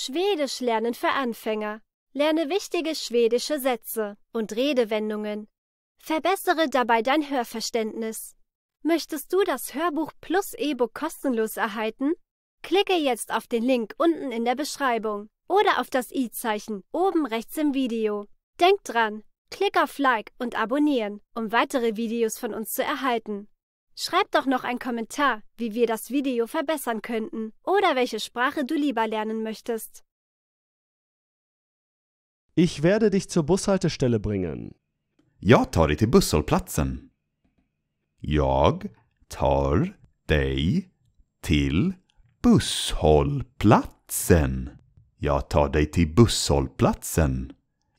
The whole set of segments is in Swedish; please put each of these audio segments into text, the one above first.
Schwedisch lernen für Anfänger. Lerne wichtige schwedische Sätze und Redewendungen. Verbessere dabei dein Hörverständnis. Möchtest du das Hörbuch plus E-Book kostenlos erhalten? Klicke jetzt auf den Link unten in der Beschreibung oder auf das i-Zeichen oben rechts im Video. Denk dran, klick auf Like und Abonnieren, um weitere Videos von uns zu erhalten. Schreib doch noch einen Kommentar, wie wir das Video verbessern könnten oder welche Sprache du lieber lernen möchtest. Ich werde dich zur Bushaltestelle bringen. Jag tar dig till busshållplatsen. Jag tar dig till busshållplatsen. Jag tar dig till busshållplatsen.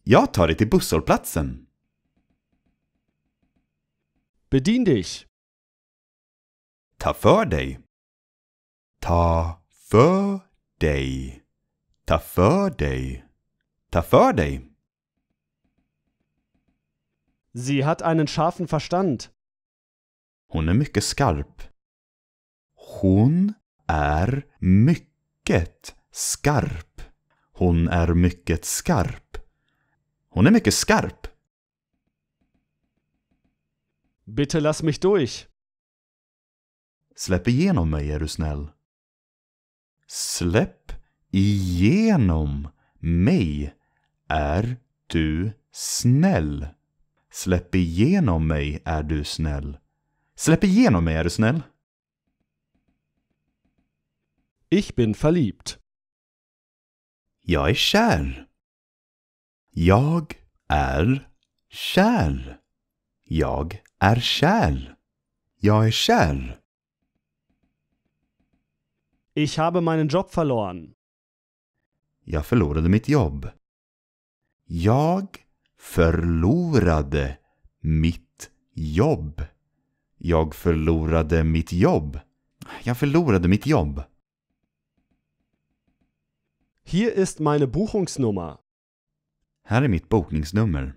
Jag tar dig till busshållplatsen. Bedien dich. Tafförday. Tafförday. Tafförday. Tafförday. Sie hat einen scharfen Verstand. Hon är mycket skarp. Hon är mycket skarp. Hon är mycket skarp. Hon är mycket skarp. Bitte lass mich durch. Släpp igenom mig är du snäll. Släpp igenom mig är du snäll. Släpp igenom mig är du snäll. Släpp igenom mig är du snäll. Ich bin verliebt. Jag är kär. Jag är kär. Jag är kär. Jag är kär. Ich habe meinen Job verloren. Jag förlorade mitt jobb. Jag förlorade mitt jobb. Jag förlorade mitt jobb. Jag förlorade mitt jobb. Hier ist meine Buchungsnummer. Här är mitt bokningsnummer.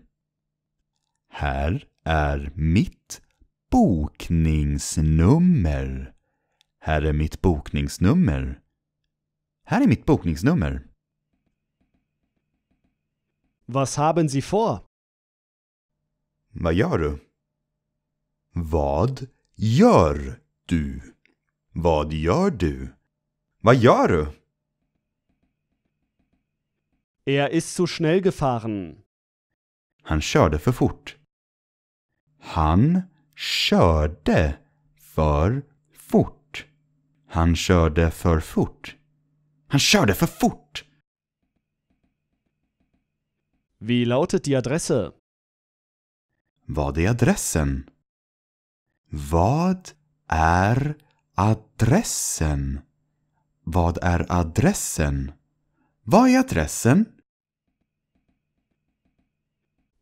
Här är mitt bokningsnummer. Här är mitt bokningsnummer. Här är mitt bokningsnummer. Was haben Sie vor? Vad gör du? Vad gör du? Vad gör du? Vad gör du? Er ist zu so schnell gefahren. Han körde för fort. Han körde för han körde för fort. Han körde för fort! Wie lautet die Adresse? Vad är adressen? Vad är adressen? Vad är adressen? Vad är adressen?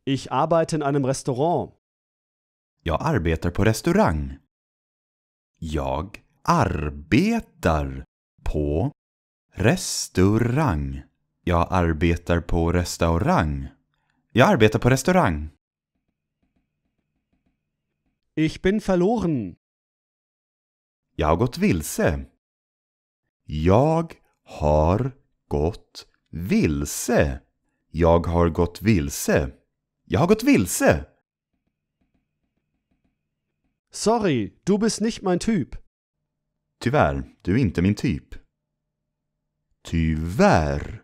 Ich arbeite in einem Restaurant. Jag arbetar på restaurang. Jag arbetar på restaurang. Jag arbetar på restaurang. Jag arbetar på restaurang. Ich bin verloren. Jag har gått vilse. Jag har gått vilse. Jag har gått vilse. Jag har gått vilse. Sorry, du bist nicht mein Typ. Tyvärr, du är inte min typ. Tyvärr,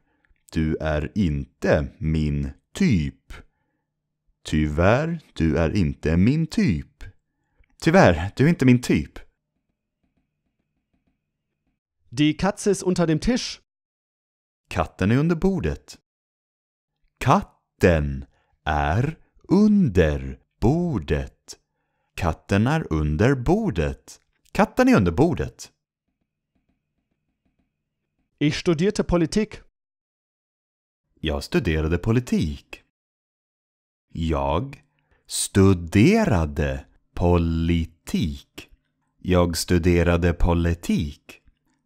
du är inte min typ. Tyvärr, du är inte min typ. Tyvärr, du är inte min Typ. Die Katze ist unter dem Tisch. Katten är under bordet. Katten är under bordet. Katten är under bordet. Katten är under bordet. Ich studierte Politik. Jag studerade politik. Jag studerade politik. Jag studerade politik.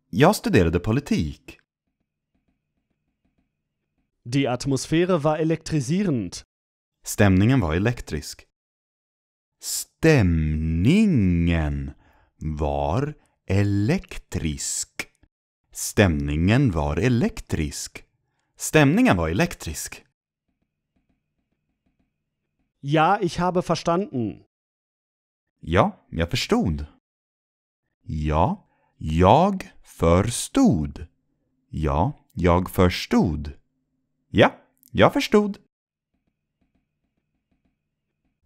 Jag studerade politik. Die Atmosphäre war elektrisierend. Stämningen var elektrisk. Stämningen var elektrisk. Stämningen var elektrisk. Stämningen var elektrisk. Ja, ich habe verstanden. Ja, jag förstod. Ja, jag förstod. Ja, jag förstod. Ja, jag förstod.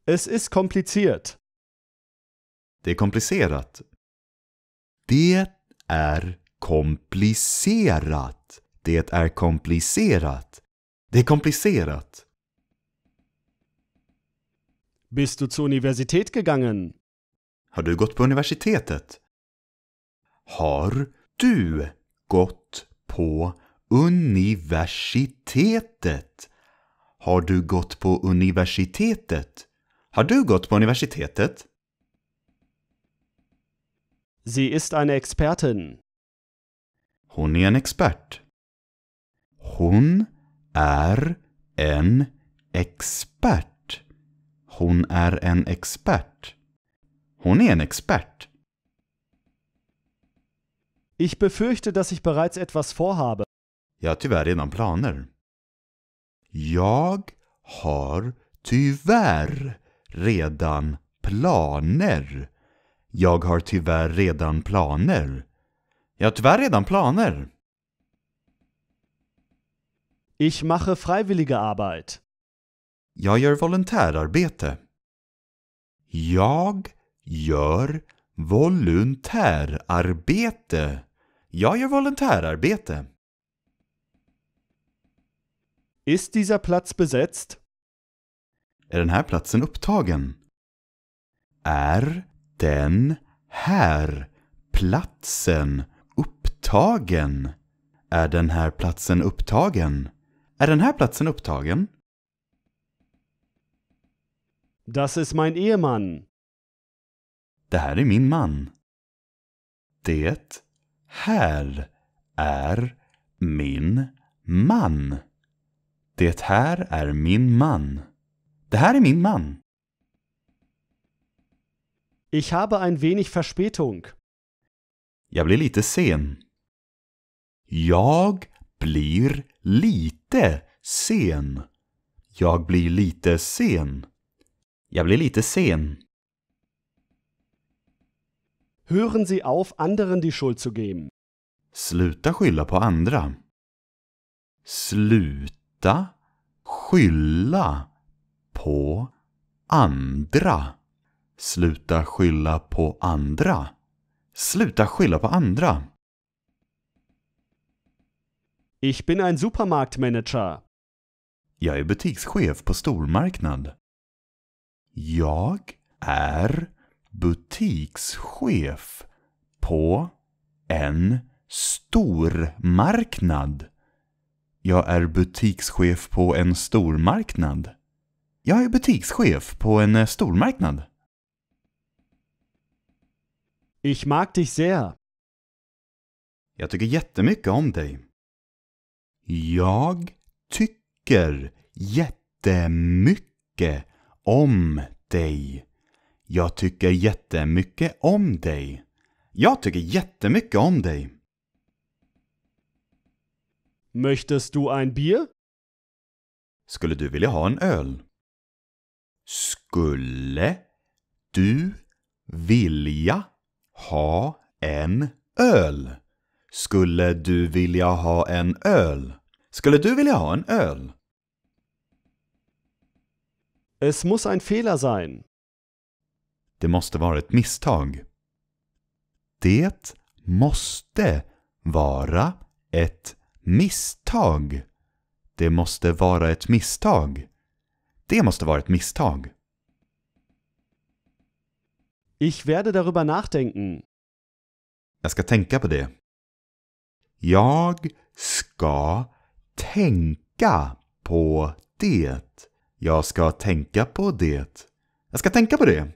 Es ist kompliziert. Det är komplicerat. Det är komplicerat. Det är komplicerat. Det är komplicerat. Bist du zur Universität gegangen? Har du gått på universitetet? Har du gått på universitetet? Har du gått på universitetet? Har du gått på universitetet? Sie ist eine Expertin. Hon är en expert. Hon är en expert. Hon är en expert. Hon är en expert. Ich befürchte, dass ich bereits etwas vorhabe. Ja, Jag har tyvärr redan planer. Jag har tyvärr redan planer. Jag har tyvärr redan planer. Jag har tyvärr redan planer. Ich mache freiwillige Arbeit. Jag gör volontärarbete. Jag gör volontärarbete. Jag gör volontärarbete. Ist dieser Platz besetzt? Är den här platsen upptagen? Är den här platsen upptagen? Är den här platsen upptagen? Är den här platsen upptagen? Das ist mein Ehemann. Det här är min man. Det här är min man. Det här är min man. Det här är min man. Ich habe ein wenig Verspätung. Jag blir lite sen. Jag blir lite sen. Jag blir lite sen. Jag blir lite sen. Hören Sie auf, anderen die Schuld zu geben. Sluta skylla på andra. Sluta skylla på andra. Sluta skylla på andra. Sluta skylla på andra. Ich bin ein Supermarktmanager. Jag är butikschef på stormarknad. Jag är butikschef på en stormarknad. Jag är butikschef på en stormarknad. Jag är butikschef på en stormarknad. Ich mag dich sehr. Jag tycker jättemycket om dig. Jag tycker jättemycket om dig. Jag tycker jättemycket om dig. Jag tycker jättemycket om dig. Möchtest du ein Bier? Skulle du vilja ha en öl? Skulle du vilja ha en öl. Skulle du vilja ha en öl? Skulle du vilja ha en öl? Es muss ein Fehler sein. Det måste vara ett misstag. Det måste vara ett misstag. Det måste vara ett misstag. Det måste vara ett misstag. Ich werde darüber nachdenken. Jag ska tänka på det. Jag ska tänka på det. Jag ska tänka på det. Jag ska tänka på det.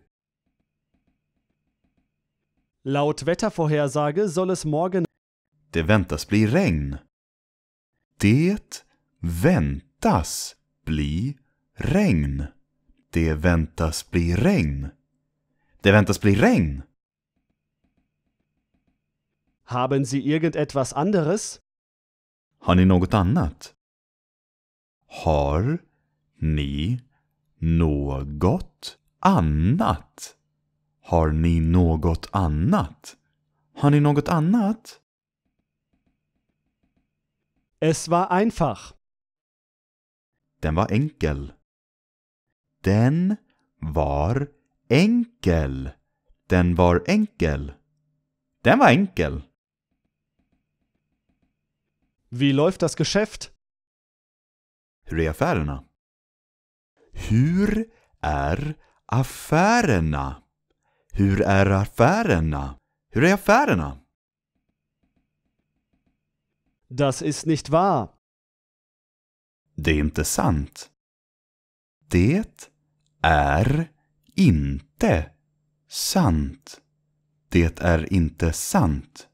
Laut Wettervorhersage soll es morgen... Det väntas bli regn. Det väntas bli regn. Det väntas bli regn. Det väntas bli regn. Haben Sie irgendetwas anderes? Har ni något annat? Har ni något annat? Har ni något annat? Har ni något annat? Es war einfach. Den var enkel. Den var Enkel. Den var enkel. Den var enkel. Wie läuft das Geschäft? Hur är affärerna? Hur är affärerna? Hur är affärerna? Hur är affärerna? Das ist nicht wahr. Det är inte sant. Det är inte sant. Det är inte sant.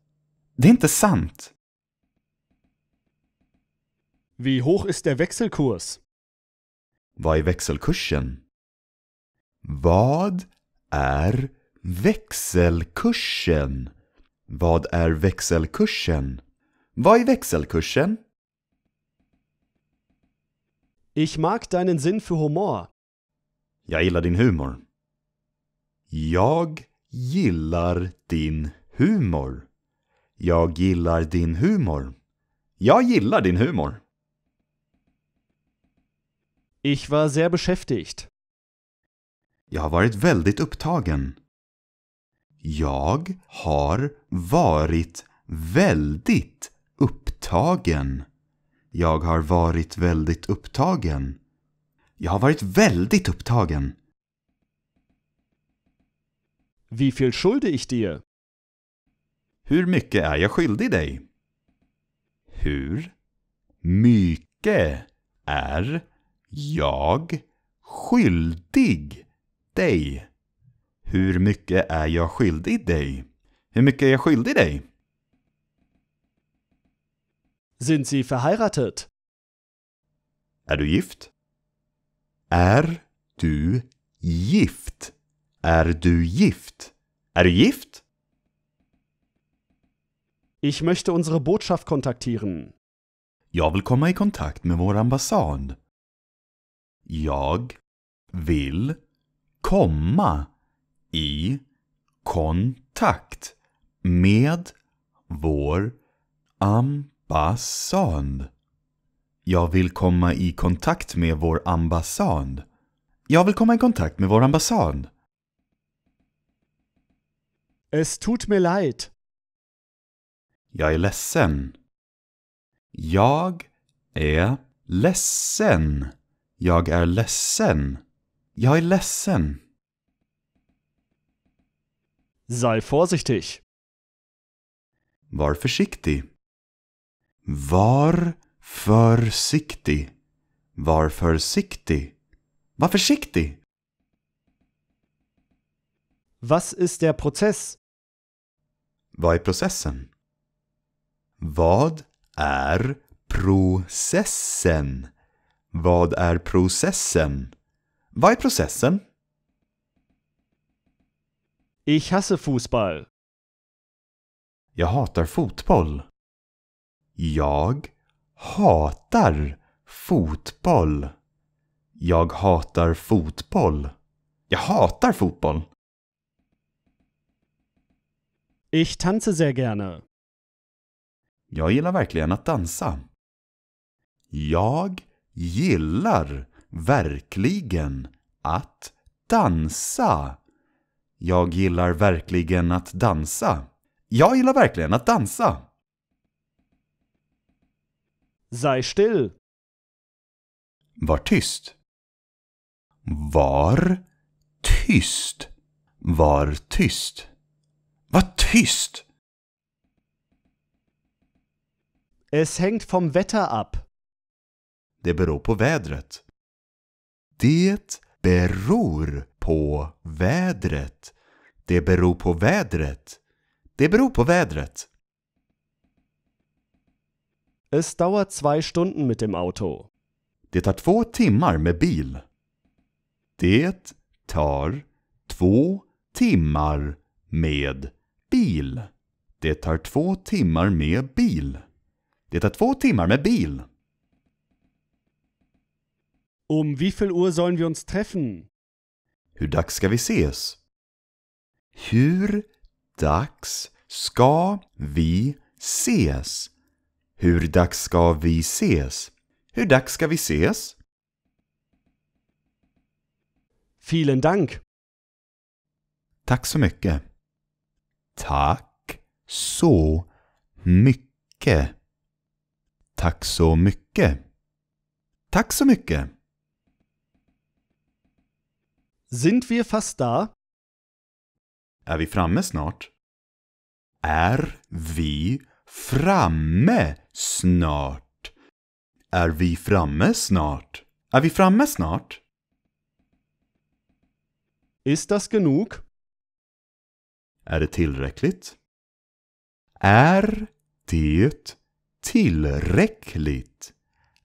Det är inte sant. Wie hoch ist der Wechselkurs? Vad är växelkursen? Vad är växelkursen? Vad är växelkursen? Vad är växelkursen? Ich mag deinen Sinn für Humor. Jag gillar din humor. Jag gillar din humor. Jag gillar din humor. Jag gillar din humor. Ich war sehr beschäftigt. Jag har varit väldigt upptagen. Jag har varit väldigt upptagen. Jag har varit väldigt upptagen. Jag har varit väldigt upptagen. Wie viel schulde ich dir? Hur mycket är jag skyldig dig? Hur mycket är jag skyldig dig? Hur mycket är jag skyldig dig? Hur mycket är jag skyldig dig? Sind Sie verheiratet? Är du gift? Är du gift? Är du gift? Är du gift? Ich möchte unsere Botschaft kontaktieren. Jag vill komma i kontakt med vår ambassad. Jag vill komma i kontakt med vår ambassad. Jag vill komma i kontakt med vår ambassad. Jag vill komma i kontakt med vår ambassad. Es tut mir leid. Jag är ledsen. Jag är ledsen. Jag är ledsen. Jag är ledsen. Sei vorsichtig. Var försiktig. Var försiktig. Var försiktig. Var försiktig. Was ist der Prozess? Vad är processen? Vad är processen? Vad är processen? Vad är processen? Ich hasse Fußball. Jag hatar fotboll. Jag hatar fotboll. Jag hatar fotboll. Jag hatar fotboll. Ich tanze sehr gerne. Jag gillar verkligen att dansa. Jag gillar verkligen att dansa. Jag gillar verkligen att dansa. Jag gillar verkligen att dansa. Sei still. Var tyst. Var tyst. Var tyst. War tyst! Es hängt vom Wetter ab. Det beror på vädret. Det beror på vädret. Det beror på vädret. Det beror på vädret. Es dauert zwei Stunden mit dem Auto. Det tar två timmar med bil. Det tar två timmar med Bil. Det tar två timmar med bil. Det tar två timmar med bil. Um wie viel Uhr sollen wir uns treffen? Hur dags ska vi ses? Hur dags ska vi ses? Hur dags ska vi ses? Hur dags ska vi ses? Vielen Dank. Tack så mycket. Tack så mycket. Tack så mycket. Tack så mycket. Sind wir fast da? Är vi framme snart? Är vi framme snart? Är vi framme snart? Är vi framme snart? Ist das genug? Är det tillräckligt? Är det tillräckligt?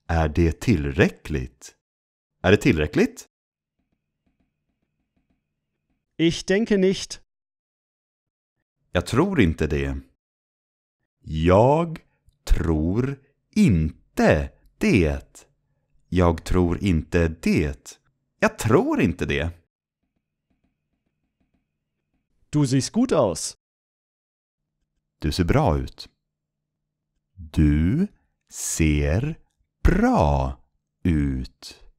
Är det tillräckligt? Är det tillräckligt? Ich denke nicht. Jag tror inte det. Jag tror inte det. Jag tror inte det. Jag tror inte det. Du siehst gut aus. Du ser bra ut. Du ser bra ut.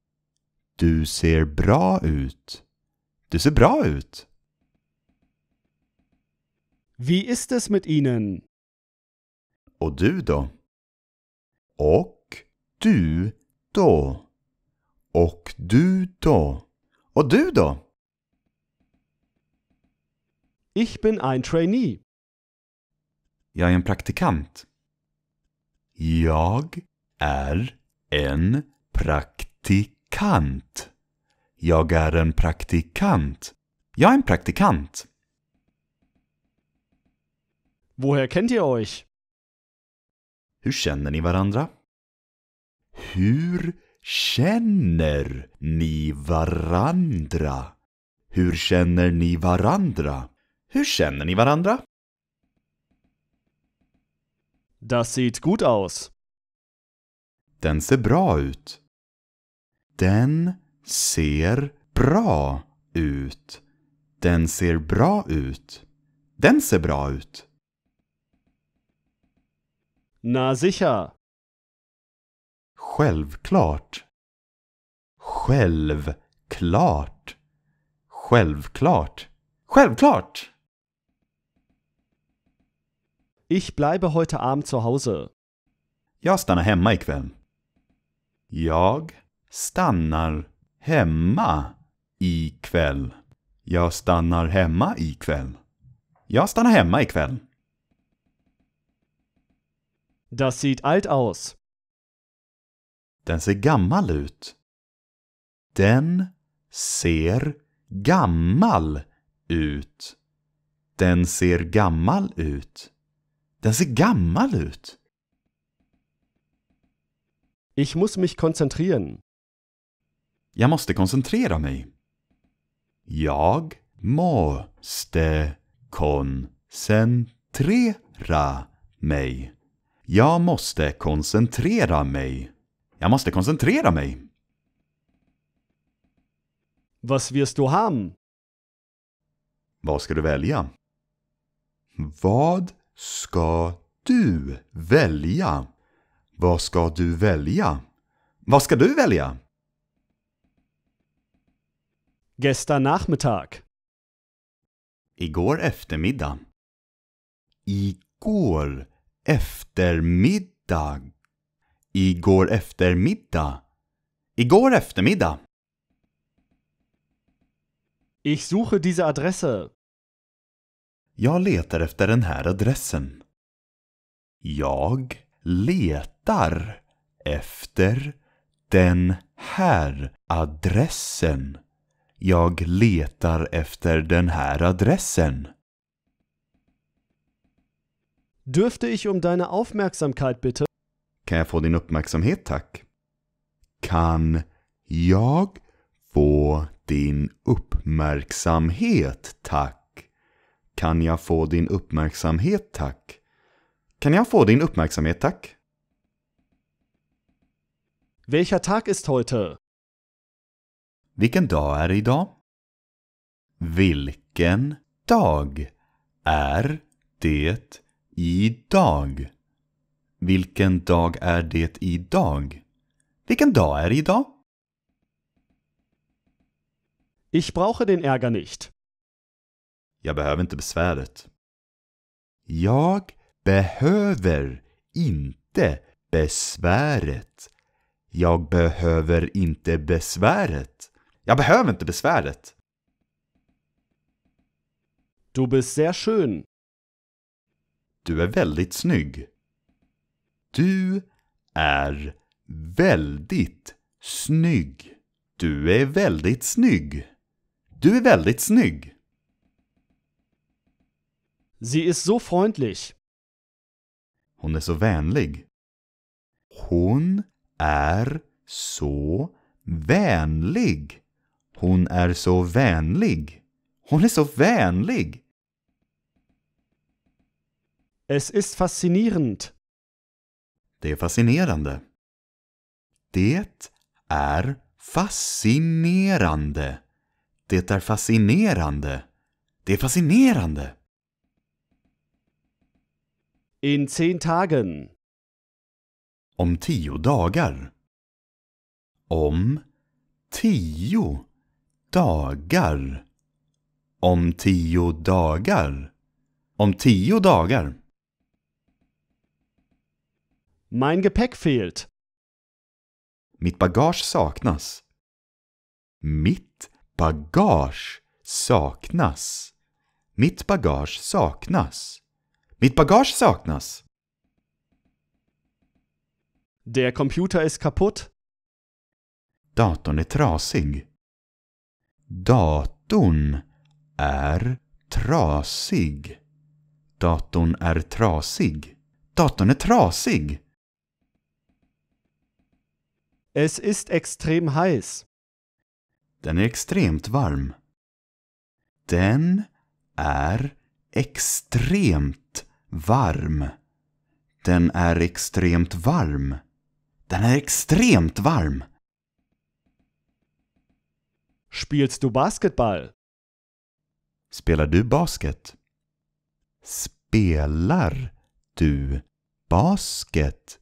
Du ser bra ut. Du ser bra ut. Wie ist es mit Ihnen? Och du då? Och du då? Och du då? Och du då? Ich bin ein Trainee. Jag är en praktikant. Jag är en praktikant. Jag är en praktikant. Jag är en praktikant. Woher kennt ihr euch? Hur känner ni varandra? Hur känner ni varandra? Hur känner ni varandra? Hur känner ni varandra? Das sieht gut aus. Den ser bra ut. Den ser bra ut. Den ser bra ut. Den ser bra ut. Na sicher. Självklart. Självklart. Självklart. Självklart. Ich bleibe heute Abend zu Hause. Jag stannar hemma ikväll. Jag stannar hemma ikväll. Jag stannar hemma ikväll. Jag stannar hemma ikväll. Das sieht alt aus. Den ser gammal ut. Den ser gammal ut. Den ser gammal ut. Den ser gammal ut. Ich muss mich konzentrieren. Jag måste koncentrera mig. Jag måste koncentrera mig. Jag måste koncentrera mig. Jag måste koncentrera mig. Was wirst du haben? Vad ska du välja? Vad ska du välja? Vad ska du välja? Vad ska du välja? Gestern Nachmittag. Igår eftermiddag. Igår eftermiddag. Igår eftermiddag. Igår eftermiddag. Ich suche diese Adresse. Jag letar efter den här adressen. Jag letar efter den här adressen. Jag letar efter den här adressen. Dürfte ich um deine Aufmerksamkeit bitte? Kan jag få din uppmärksamhet, tack? Kan jag få din uppmärksamhet, tack? Kan jag få din uppmärksamhet tack? Kan jag få din uppmärksamhet tack? Welcher Tag ist heute? Vilken dag är det idag? Vilken dag är det idag? Vilken dag är det idag? Vilken dag är det idag? Ich brauche den Ärger nicht. Jag behöver inte besväret. Jag behöver inte besväret. Jag behöver inte besväret. Jag behöver inte besväret. Du bist sehr schön. Du är väldigt snygg. Du är väldigt snygg. Du är väldigt snygg. Du är väldigt snygg. Sie ist so freundlich. Hon är så vänlig. Hon är så vänlig. Hon är så vänlig. Hon är så vänlig. Es ist faszinierend. Det är fascinerande. Det är fascinerande. Det är fascinerande. Det är fascinerande. In zehn Tagen. Om tio dagar. Om tio dagar. Om tio dagar. Om tio dagar. Mein Gepäck fehlt. Mitt bagage saknas. Mitt bagage saknas. Mitt bagage saknas. Mitt bagage saknas. Der Computer ist kaputt. Datorn är trasig. Datorn är trasig. Datorn är trasig. Datorn är trasig. Es ist extrem heiß. Den är extremt varm. Den är extremt Varm. Den är extremt varm. Den är extremt varm. Spielst du basketball? Spelar du basket? Spelar du basket?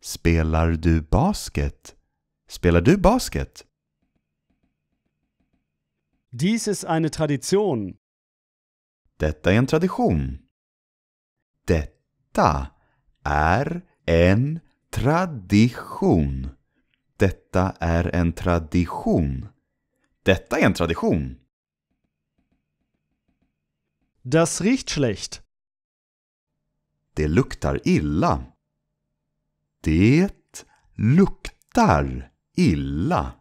Spelar du basket? Spelar du basket? Dies ist eine Tradition. Detta är en tradition. Detta är en tradition. Detta är en tradition. Detta är en tradition. Das riecht schlecht. Det luktar illa. Det luktar illa.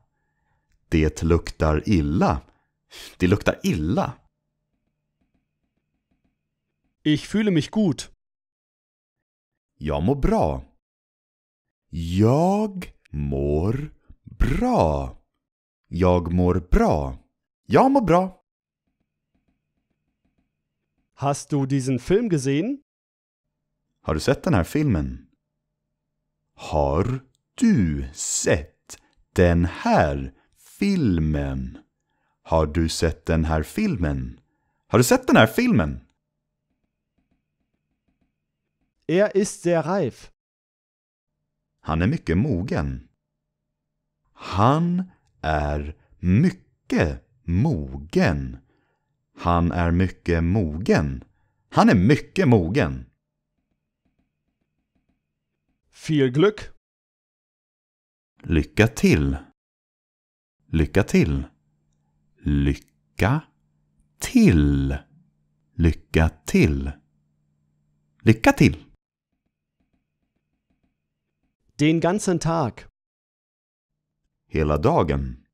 Det luktar illa. Det luktar illa. Ich fühle mich gut. Jag mår bra. Jag mår bra. Jag mår bra. Jag mår bra. Hast du diesen Film gesehen? Har du sett den här filmen? Har du sett den här filmen? Har du sett den här filmen? Har du sett den här filmen? Er ist sehr reif. Han är mycket mogen. Han är mycket mogen. Han är mycket mogen. Han är mycket mogen. Viel Glück. Lycka till. Lycka till. Lycka till. Lycka till. Lycka till. Den ganzen Tag. Hela dagen.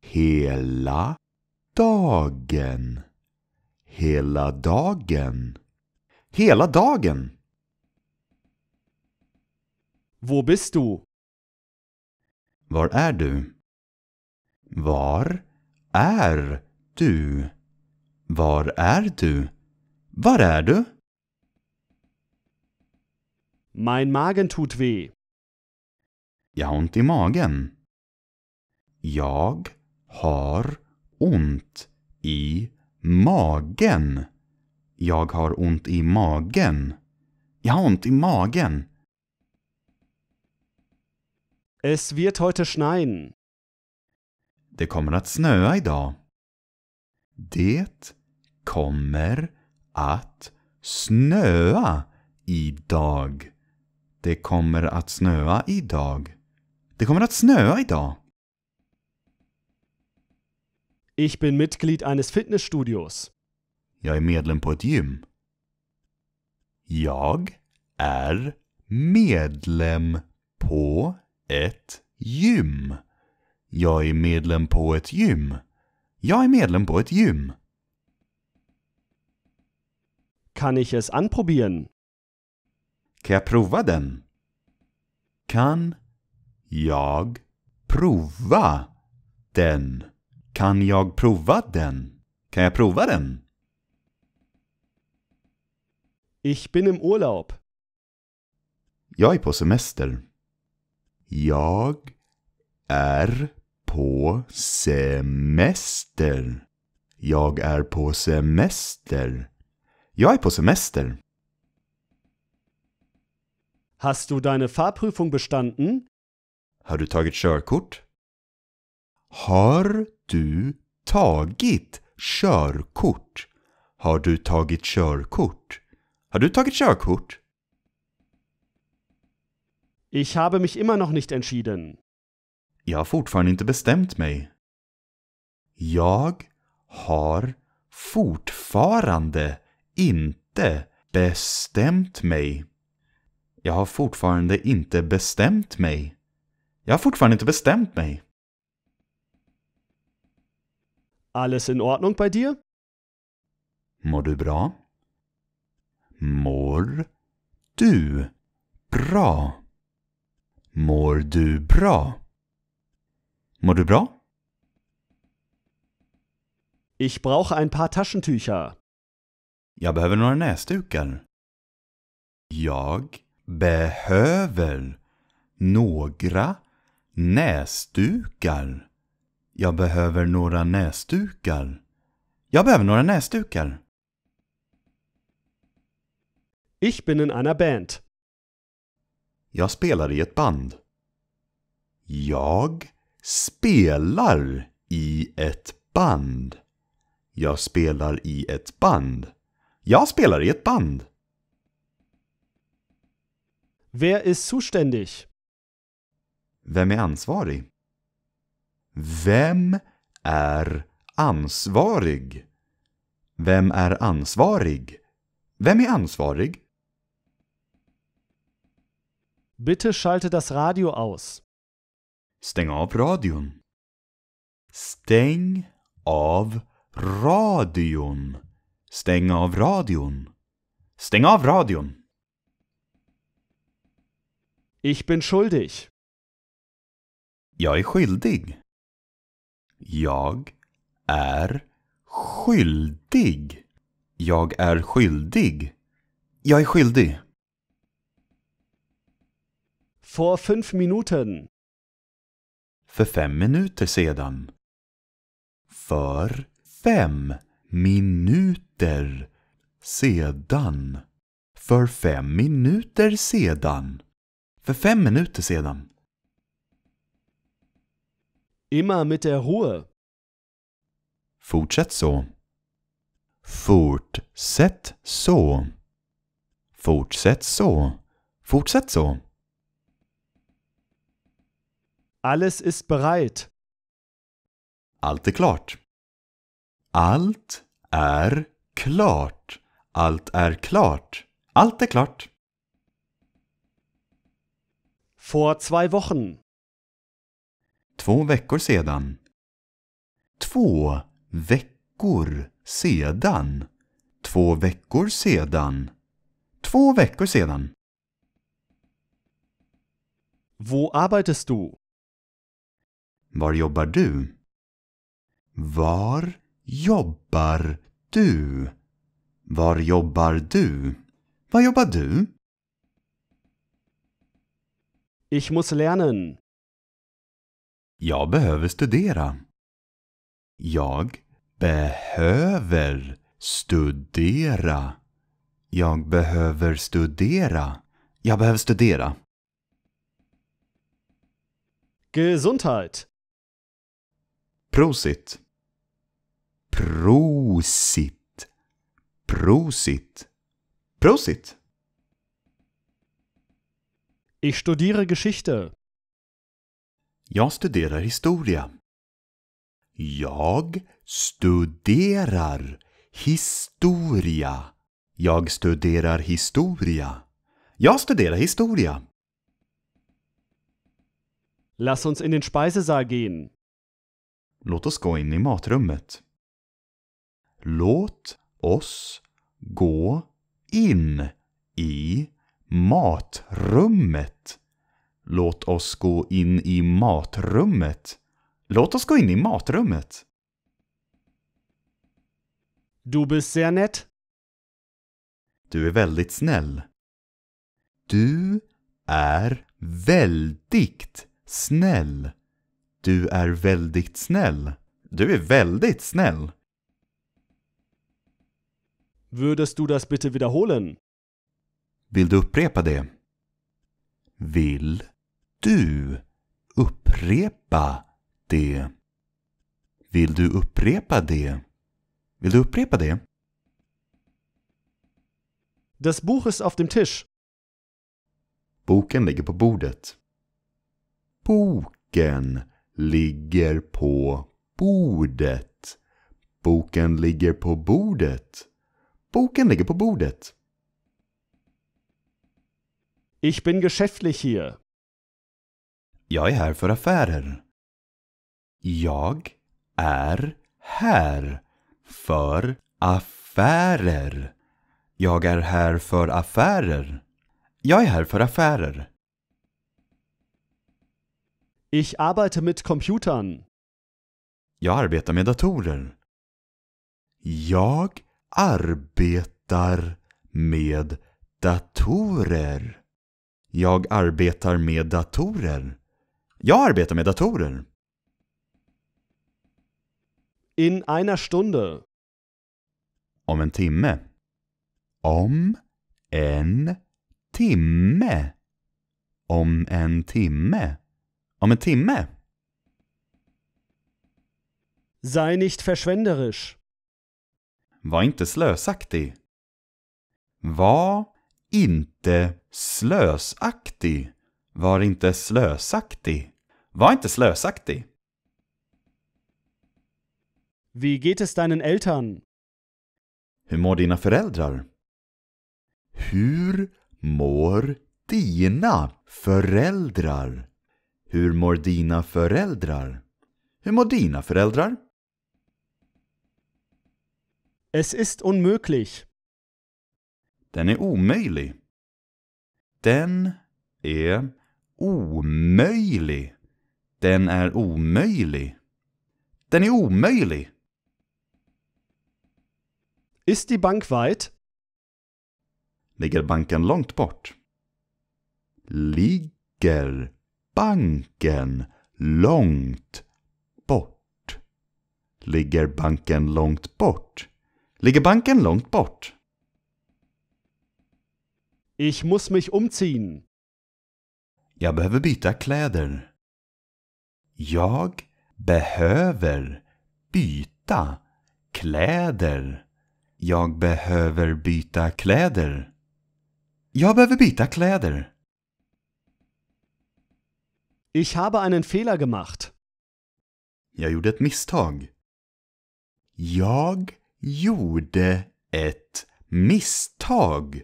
Hela dagen. Hela dagen. Hela dagen. Wo bist du? Var är du? Var är du? Var är du? Var är du? Mein Magen tut weh. Jag har ont i magen. Jag har ont i magen. Jag har ont i magen. Jag har ont i magen. Es wird heute schneien. Det kommer att snöa idag. Det kommer att snöa idag. Det kommer att snöa idag. Det kommer att snöa idag. Ich bin Mitglied eines Fitnessstudios. Jag är medlem på ett gym. Jag är medlem på ett gym. Jag är medlem på ett gym. Jag är medlem på ett gym. Kan ich es anprobieren? Kan jag prova den? Kan jag prova den. Kan jag prova den? Kan jag prova den? Ich bin im Urlaub. Jag är på semester. Jag är på semester. Jag är på semester. Jag är på semester. Hast du deine Fahrprüfung bestanden? Har du tagit körkort? Har du tagit körkort? Har du tagit körkort? Har du tagit körkort? Ich habe mich immer noch nicht entschieden. Jag har fortfarande inte bestämt mig. Jag har fortfarande inte bestämt mig. Jag har fortfarande inte bestämt mig. Jag har fortfarande inte bestämt mig. Alles in Ordnung bei dir? Mår du bra? Mår du bra? Mår du bra? Mår du bra? Ich brauche ein paar Taschentücher. Jag behöver några näsdukar. Jag behöver några Näsdukar. Jag behöver några näsdukar. Jag behöver några näsdukar. Ich bin in einer Band. Jag spelar i ett band. Jag spelar i ett band. Jag spelar i ett band. Jag spelar i ett band. Wer ist zuständig? Vem är ansvarig? Vem är ansvarig? Vem är ansvarig? Vem är ansvarig? Bitte schalte das Radio aus. Stäng av radion. Stäng av radion. Stäng av radion. Stäng av radion. Ich bin schuldig. Jag är skyldig. Jag är skyldig. Jag är skyldig. Jag är skyldig. Vor fünf Minuten. För fem minuter sedan. För fem minuter sedan. För fem minuter sedan. För fem minuter sedan. Immer mit der Ruhe. Fortsätt so. Fortsätt så. Fortsätt så. Fortsätt so. Alles ist bereit. Allt är klart. Allt är klart. Allt är klart. Allt är klart. Vor zwei Wochen. två veckor sedan. Två veckor sedan. Två veckor sedan. Två veckor sedan. Wo arbeitest du? Var jobbar du? Var jobbar du? Var jobbar du? Var jobbar du? Ich muss lernen. Jag behöver studera. Jag behöver studera. Jag behöver studera. Jag behöver studera. Gesundheit. Prosit. Prosit. Prosit. Prosit. Ich studiere Geschichte. Jag studerar historia. Jag studerar historia. Jag studerar historia. Jag studerar historia. Lass uns in den Speisesaal gehen. Låt oss gå in i matrummet. Låt oss gå in i matrummet. Låt oss gå in i matrummet. Låt oss gå in i matrummet. Du bist Du är väldigt snäll. Du är väldigt snäll. Du är väldigt snäll. Du är väldigt snäll. Würdest du das bitte wiederholen? Vill du upprepa det? Vill du upprepa det? Vill du upprepa det? Vill du upprepa det? Das Buch ist auf dem Tisch. Boken ligger på bordet. Boken ligger på bordet. Boken ligger på bordet. Boken ligger på bordet. Ich bin geschäftlich hier. Jag är här för affärer. Jag är här för affärer. Jag är här för affärer. Jag är här för affärer. Ich arbeite mit Computern. Jag arbetar med datorer. Jag arbetar med datorer. Jag arbetar med datorer. Jag arbetar med datorer. In einer Stunde. Om en timme. Om en timme. Om en timme. Om en timme. Sei nicht verschwenderisch. Var inte slösaktig. Var inte slösaktig. Var inte slösaktig. Var inte slösaktig. Wie geht es deinen Eltern? Hur mår dina föräldrar? Hur mår dina föräldrar? Hur mår dina föräldrar? Hur mår dina föräldrar? Es ist unmöglich. Den är omöjlig. Den är omöjlig. Den är omöjlig. Den är omöjlig. Ist die Bank weit? Ligger banken långt bort? Ligger banken långt bort? Ligger banken långt bort? Ligger banken långt bort? Ich muss mich umziehen. Jag behöver byta kläder. Jag behöver byta kläder. Jag behöver byta kläder. Jag behöver byta kläder. Ich habe einen Fehler gemacht. Jag gjorde ett misstag. Jag gjorde ett misstag.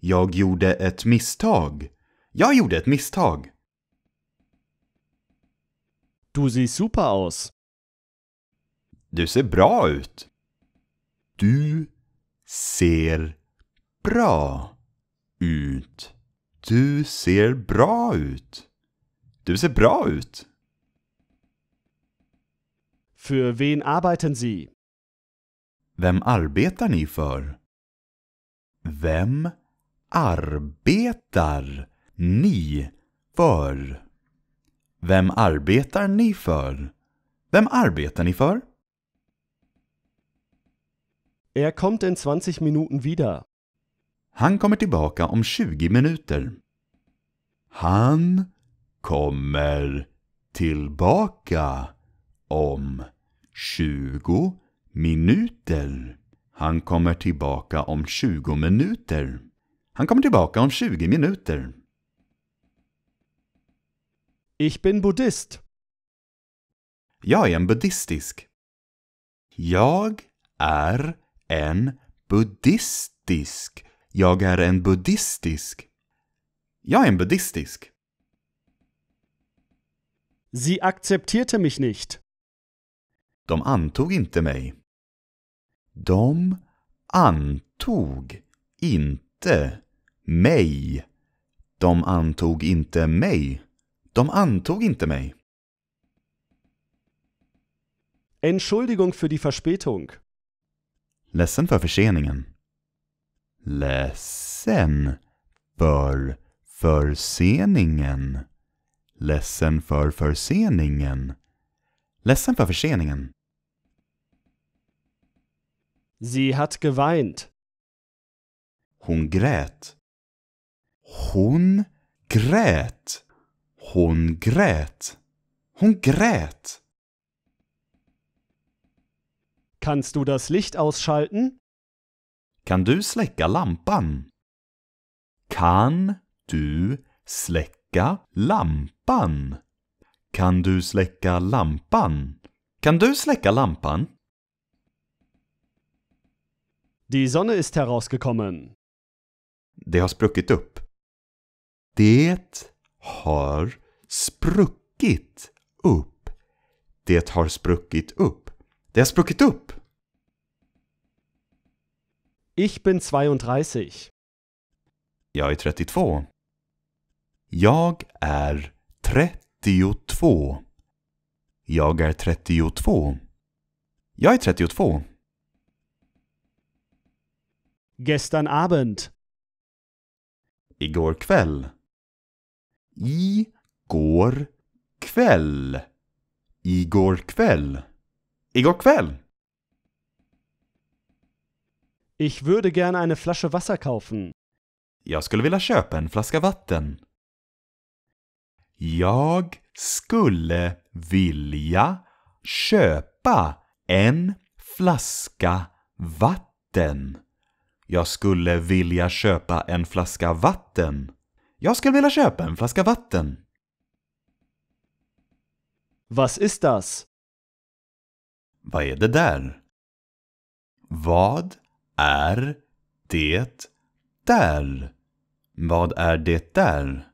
Jag gjorde ett misstag. Jag gjorde ett misstag. Du ser super aus. Du ser bra ut. Du ser bra ut. Du ser bra ut. Du ser bra ut. För wen arbeiten Sie? Vem arbetar ni för? Vem arbetar ni för? Vem arbetar ni för? Vem arbetar ni för? Er kommt in 20 Minuten wieder. Han kommer tillbaka om 20 minuter. Han kommer tillbaka om 20 minuter. Han kommer tillbaka om 20 minuter. Han kommer tillbaka om 20 minuter. Ich bin Buddhist. Jag är en buddhistisk. Jag är en buddhistisk. Jag är en buddhistisk. Jag är en buddhistisk. Sie akzeptierte mich nicht. De antog inte mig. De antog inte mig. De antog inte mig. De antog inte mig. Entschuldigung für die Verspätung. Ledsen för förseningen. Ledsen för förseningen. Ledsen för förseningen. Ledsen för förseningen. Sie hat geweint. Hon grät. Hon grät. Hon grät. Hon grät. Kannst du das Licht ausschalten? Kan du släcka lampan? Kan du släcka lampan? Kan du släcka lampan? Kan du släcka lampan? Die Sonne ist herausgekommen. Det har spruckit upp. Det har spruckit upp. Det har spruckit upp. Det har spruckit upp. Ich bin 32. Jag är 32. Jag är 32. Jag är 32. Jag är 32. Gestern Abend. Igår kväll. I går kväll. Igår kväll. Igår kväll. Ich würde gerne eine Flasche Wasser kaufen. Jag skulle vilja köpa en flaska vatten. Jag skulle vilja köpa en flaska vatten. Jag skulle vilja köpa en flaska vatten. Jag skulle vilja köpa en flaska vatten. Was ist das? Vad är det där? Vad är det där? Vad är det där?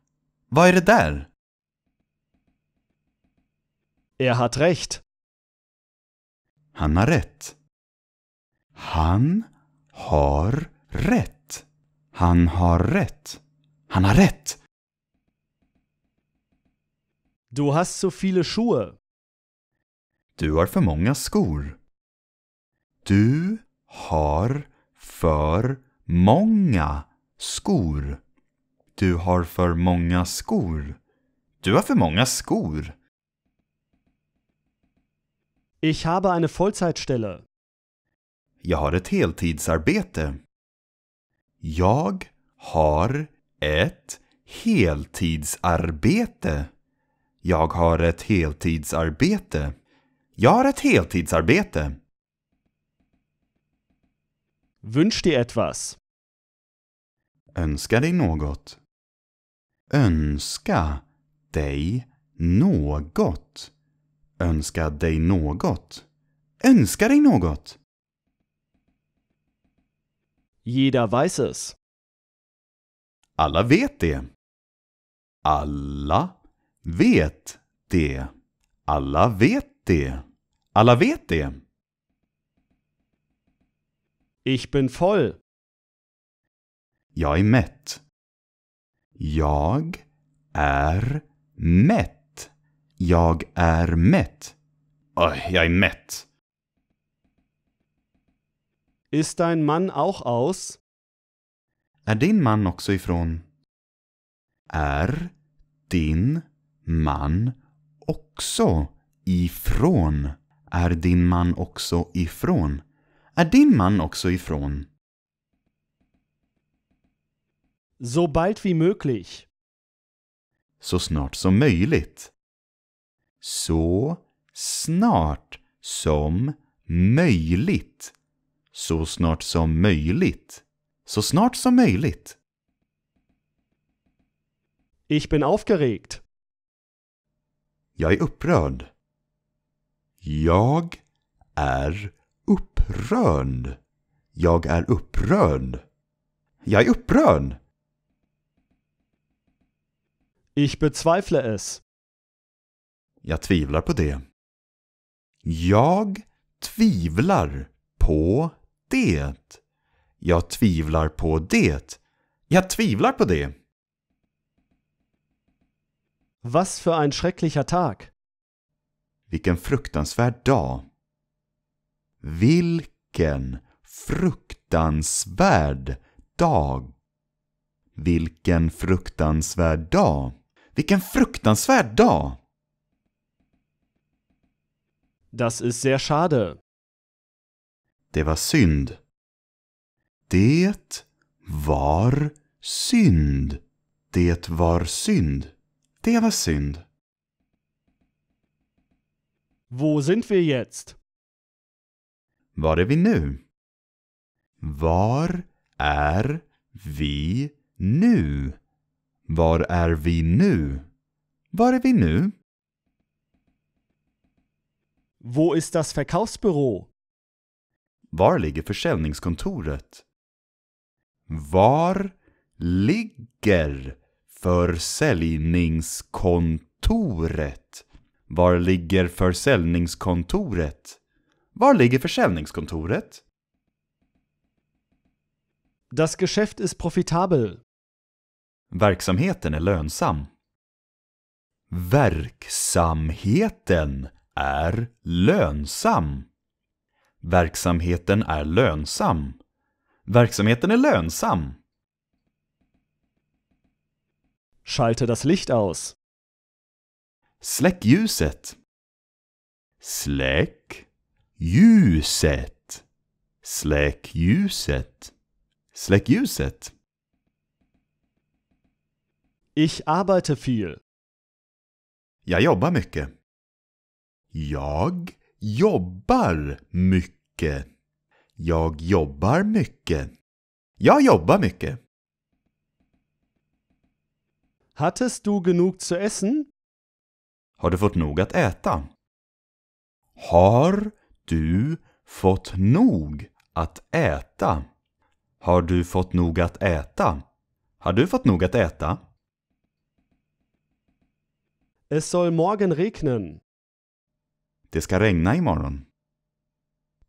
Vad är det där? Er hat recht. Han har rätt. Han har rätt. Han har rätt. Han har rätt! Du har så viele Schuhe. Du har för många skor. Du har för många skor. Du har för många skor. Du har för många skor. Ich habe eine Vollzeitstelle. Jag har ett heltidsarbete. Jag har ett heltidsarbete. Jag har ett heltidsarbete. Jag har ett heltidsarbete. Wünsch dir etwas. Önska dig något. Önska dig något. Önska dig något. Önska dig något. Jeder weiß es. Alla vet det. Alla vet det. Alla vet det. Alla vet det. Ich bin voll. Jag är mätt. Jag är mätt. Jag är mätt. Öh, jag är mätt. Ist dein Mann auch aus? Är din man också ifrån... Är din man också ifrån? Är din man också ifrån? Är din man också ifrån? So bald wie möglich. Så snart som möjligt. Så snart som möjligt. Så snart som möjligt. Så snart som möjligt. Ich bin aufgeregt. Jag är upprörd. Jag är upprörd. Jag är upprörd. Jag är upprörd. Ich bezweifle es. Jag tvivlar på det. Jag tvivlar på det. Jag tvivlar på det. Jag tvivlar på det. Was för ein schrecklicher Tag. Vilken fruktansvärd dag. Vilken fruktansvärd dag. Vilken fruktansvärd dag. Vilken fruktansvärd dag. Das ist sehr schade. Det var synd. Det var synd. Det var synd. Det var synd. Wo sind wir jetzt? Var är vi nu? Var är vi nu? Var är vi nu? Var är vi nu? Wo ist das Verkaufsbüro? Var ligger försäljningskontoret? Var ligger försäljningskontoret? Var ligger försäljningskontoret? Var ligger försäljningskontoret? Das Geschäft ist profitabel. Verksamheten är lönsam. Verksamheten är lönsam. Verksamheten är lönsam. Verksamheten är lönsam. Schalte das Licht aus. Släck ljuset. Släck ljuset. Släck ljuset. Släck ljuset. Ich arbeite viel. Jag jobbar mycket. Jag jobbar mycket. Jag jobbar mycket. Jag jobbar mycket. Hattest du genug zu essen? Har du fått nog att äta? Har du fått nog att äta? Har du fått nog att äta? Har du fått nog att äta? Es soll morgen regnen. Det ska regna imorgon.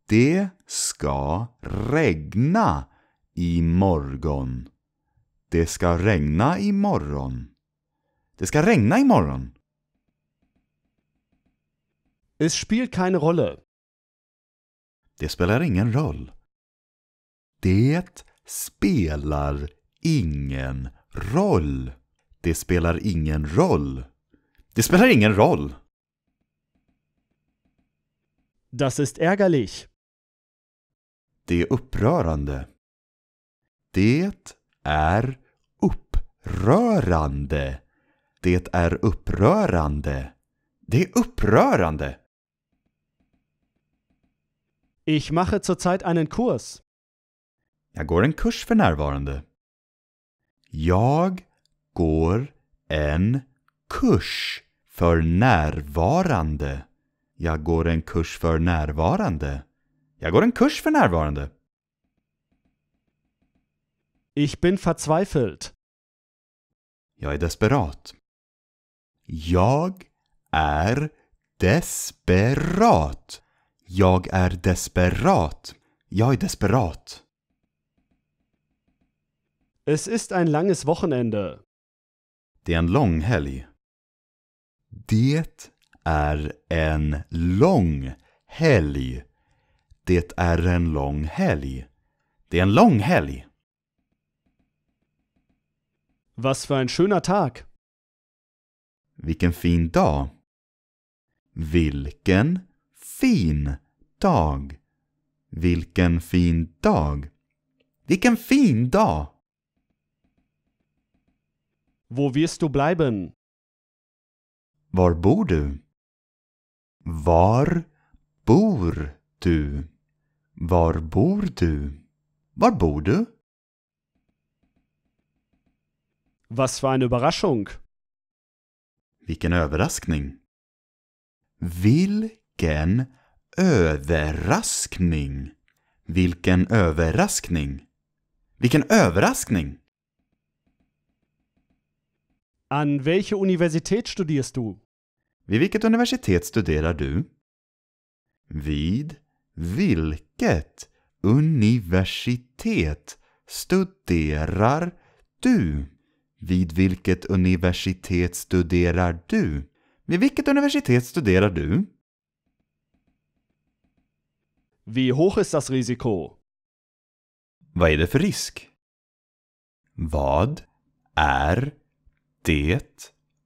Det ska regna imorgon. Det ska regna imorgon. Det ska regna imorgon. Es spielt keine Rolle. Det spelar ingen roll. Det spelar ingen roll. Det spelar ingen roll. Det spelar ingen roll. Das ist ärgerlich. Det är upprörande. Det är upprörande. Det är upprörande. Det är upprörande. Ich mache zurzeit einen Kurs. Jag går en kurs för närvarande. Jag går en kurs för närvarande. Jag går en kurs för närvarande. Jag går en kurs för närvarande. Ich bin verzweifelt. Jag är desperat. Jag är desperat. Jag är desperat. Jag är desperat. Es ist ein langes Wochenende. Det är en lång helg. Det är en lång helg. Det är en lång helg. Det är en lång helg. Was för en schöner Tag. Vilken fin dag. Vilken fin dag. Vilken fin dag. Vilken fin dag. Wo wirst du bleiben? Var bor du? Var bor du? Var bor du? Var bor du? Was für eine Überraschung! Vilken överraskning! Vilken överraskning! Vilken överraskning! Vilken överraskning! An welche Universität studierst du? Vid vilket universitet studerar du? Vid vilket vilket universitet studerar du? Vid vilket universitet studerar du? Vid vilket universitet studerar du? Wie hoch Risiko? Vad är det för risk? Vad är det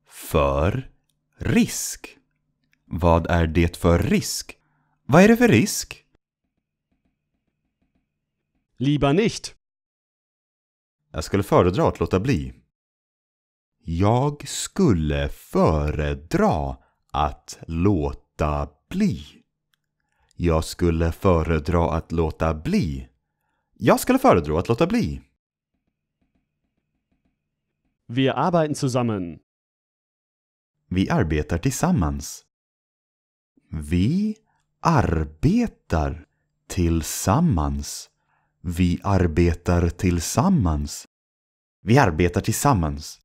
för risk? Vad är det för risk? Vad är det för risk? Lieber nicht. Jag skulle föredra att låta bli. Jag skulle föredra att låta bli. Jag skulle föredra att låta bli. Jag skulle föredra att låta bli. Wir arbeiten zusammen. Vi arbetar tillsammans. Vi arbetar tillsammans. Vi arbetar tillsammans. Vi arbetar tillsammans.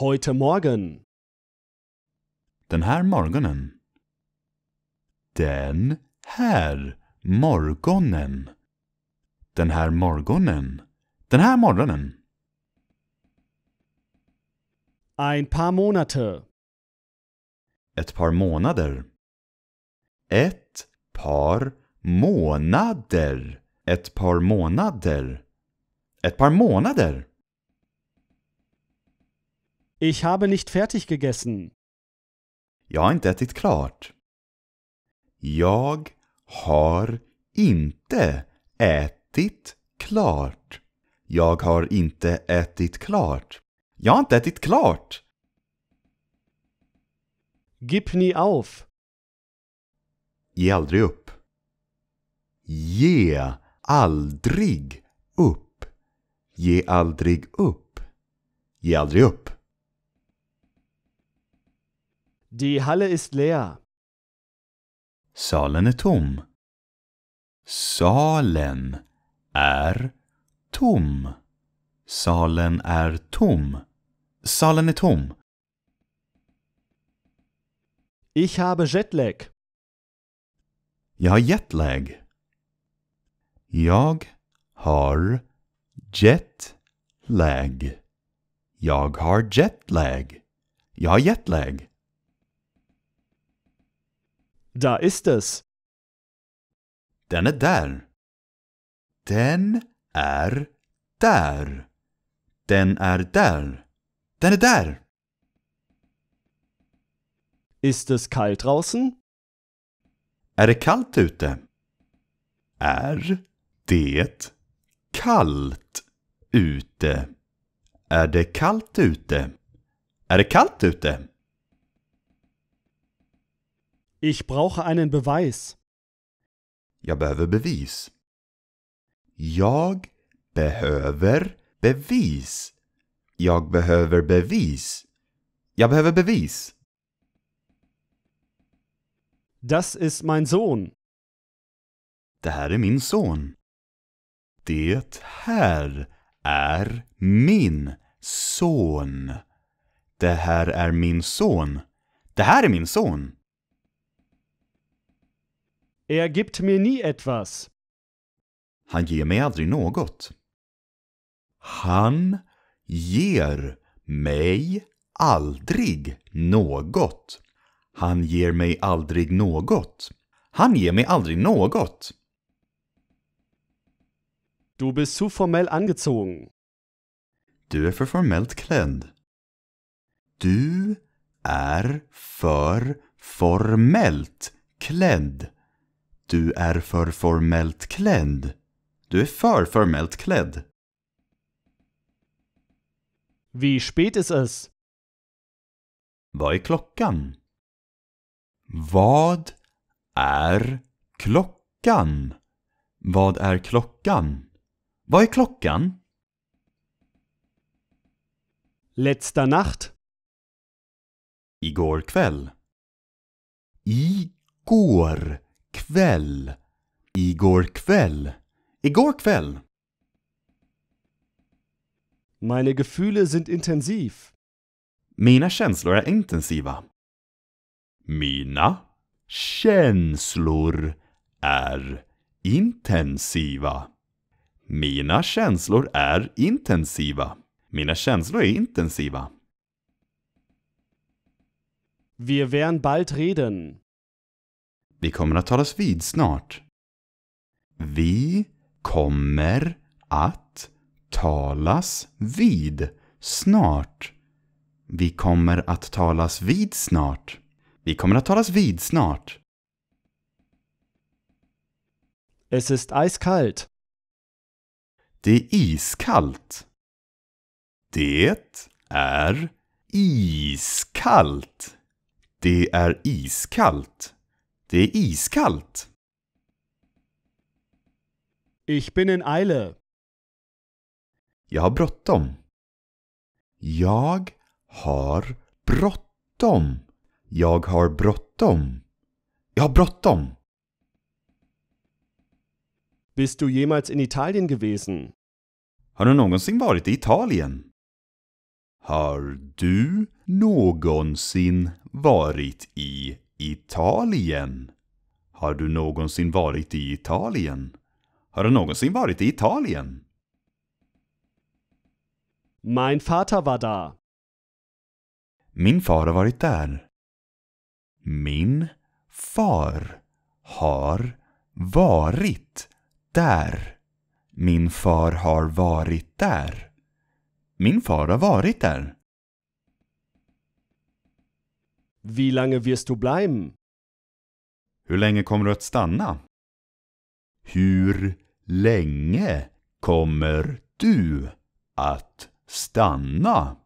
Heute Morgen. Den här morgonen. Den här morgonen. Den här morgonen. Den här morgonen. Ein paar Monate. Ett par månader. Ett par Månader. Ett par månader. Ett par månader. Ich habe nicht fertig gegessen. Jag har inte ätit klart. Jag har inte ätit klart. Jag har inte ätit klart. Jag har inte ätit klart. Gib nie auf. Ge aldrig upp. Ge aldrig upp. Ge aldrig upp. Ge aldrig upp. Die Halle ist leer. Salen är tom. Salen är tom. Salen är tom. Salen är tom. Ich habe Jetlag. Jag har jetlag. Jag har jetlag. Jag har jetlag. Jag har jetlag. Da ist es. Den är där. Den är där. Den är där. Den är där. Ist es kallt draußen? Är det kallt ute? Är det kallt ute. Är det kallt ute? Är det kallt ute? Ich brauche einen Beweis. Jag behöver bevis. Jag behöver bevis. Jag behöver bevis. Jag behöver bevis. Das ist mein Sohn. Det här är min son. Det här är min son. Det här är min son. Det här är min son. Er gibt mir nie etwas. Han ger mig aldrig något. Han ger mig aldrig något. Han ger mig aldrig något. Han ger mig aldrig något. Du bist zu formell angezogen. Du är för formellt klädd. Du är för formellt klädd. Du är för formellt klädd. Du är för formellt klädd. Wie spät ist es? Vad är klockan? Vad är klockan? Vad är klockan? Vad är klockan? Letzter Nacht. Igår kväll. Igår kväll. Igår kväll. Igår kväll. Meine Gefühle sind intensiv. Mina känslor är intensiva. Mina känslor är intensiva. Mina känslor är intensiva. Mina känslor är intensiva. Wir werden bald reden. Vi kommer att talas vid snart. Vi kommer att talas vid snart. Vi kommer att talas vid snart. Vi kommer att talas vid snart. Es ist eiskalt. Det är iskallt. Det är iskallt. Det är iskallt. Det är iskallt. Ich bin in Eile. Jag har bråttom. Jag har bråttom. Jag har bråttom. Jag har bråttom. Bist du jemals in Italien gewesen? Har du någonsin varit i Italien? Har du någonsin varit i Italien? Har du någonsin varit i Italien? Har du någonsin varit i Italien? Mein Vater war da. Min far har varit där. Min far har varit där. Min far har varit där. Min far har varit där. Wie lange wirst du bleiben? Hur länge kommer du att stanna? Hur länge kommer du att stanna?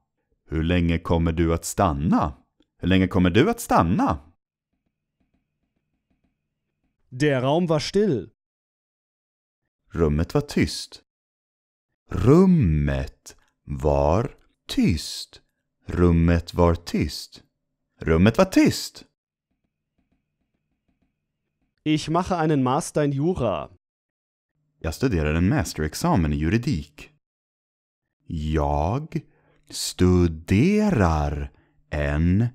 Hur länge kommer du att stanna? Hur länge kommer du att stanna? Der Raum war still. Rummet var tyst. Rummet var tyst. Rummet var tyst. Rummet var tyst. Ich mache einen Master in Jura. Jag studerar en masterexamen i juridik. Jag studerar en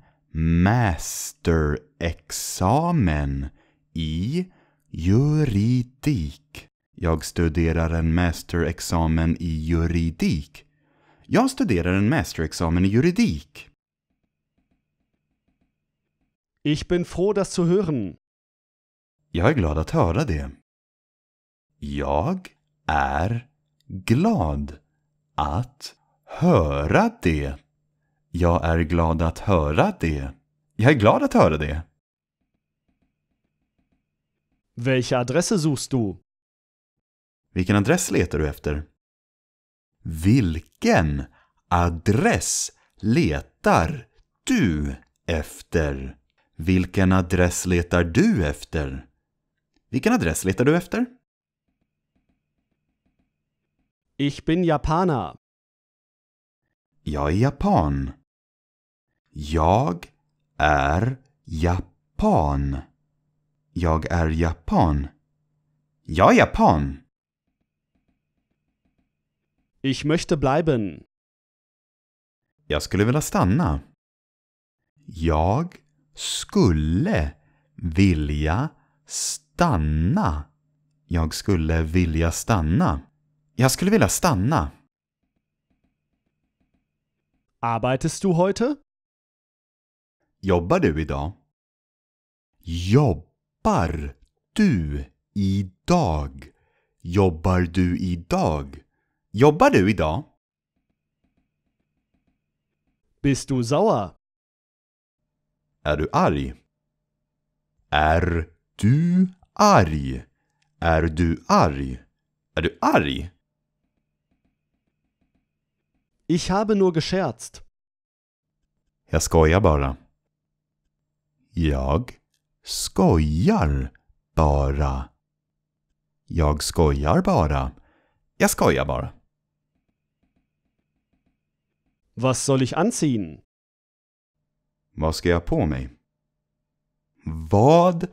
masterexamen i juridik. Jag studerar en masterexamen i juridik. Jag studerar en masterexamen i juridik. Ich bin froh, das zu hören. Jag är glad att höra det. Jag är glad att höra det. Jag är glad att höra det. Jag är glad att höra det. Welche Adresse suchst du? Vilken adress letar du efter? Vilken adress letar du efter? Vilken adress letar du efter? Vilken adress letar du efter? Ich bin Japaner. Jag är japan. Jag är japan. Jag är japan. Jag är japan. Ich möchte bleiben. Jag skulle vilja stanna. Jag skulle vilja stanna. Jag skulle vilja stanna. Jag skulle vilja stanna. Arbeitest du heute? Jobbar du idag? Jobbar du idag? Jobbar du idag? Jobbar du idag? Bist du sauer? Är du arg? Är du arg? Är du arg? Är du arg? Ich habe nur gescherzt. Jag skojar bara. Jag skojar bara. Jag skojar bara. Jag skojar bara. Was soll ich anziehen? Vad ska jag på mig? Vad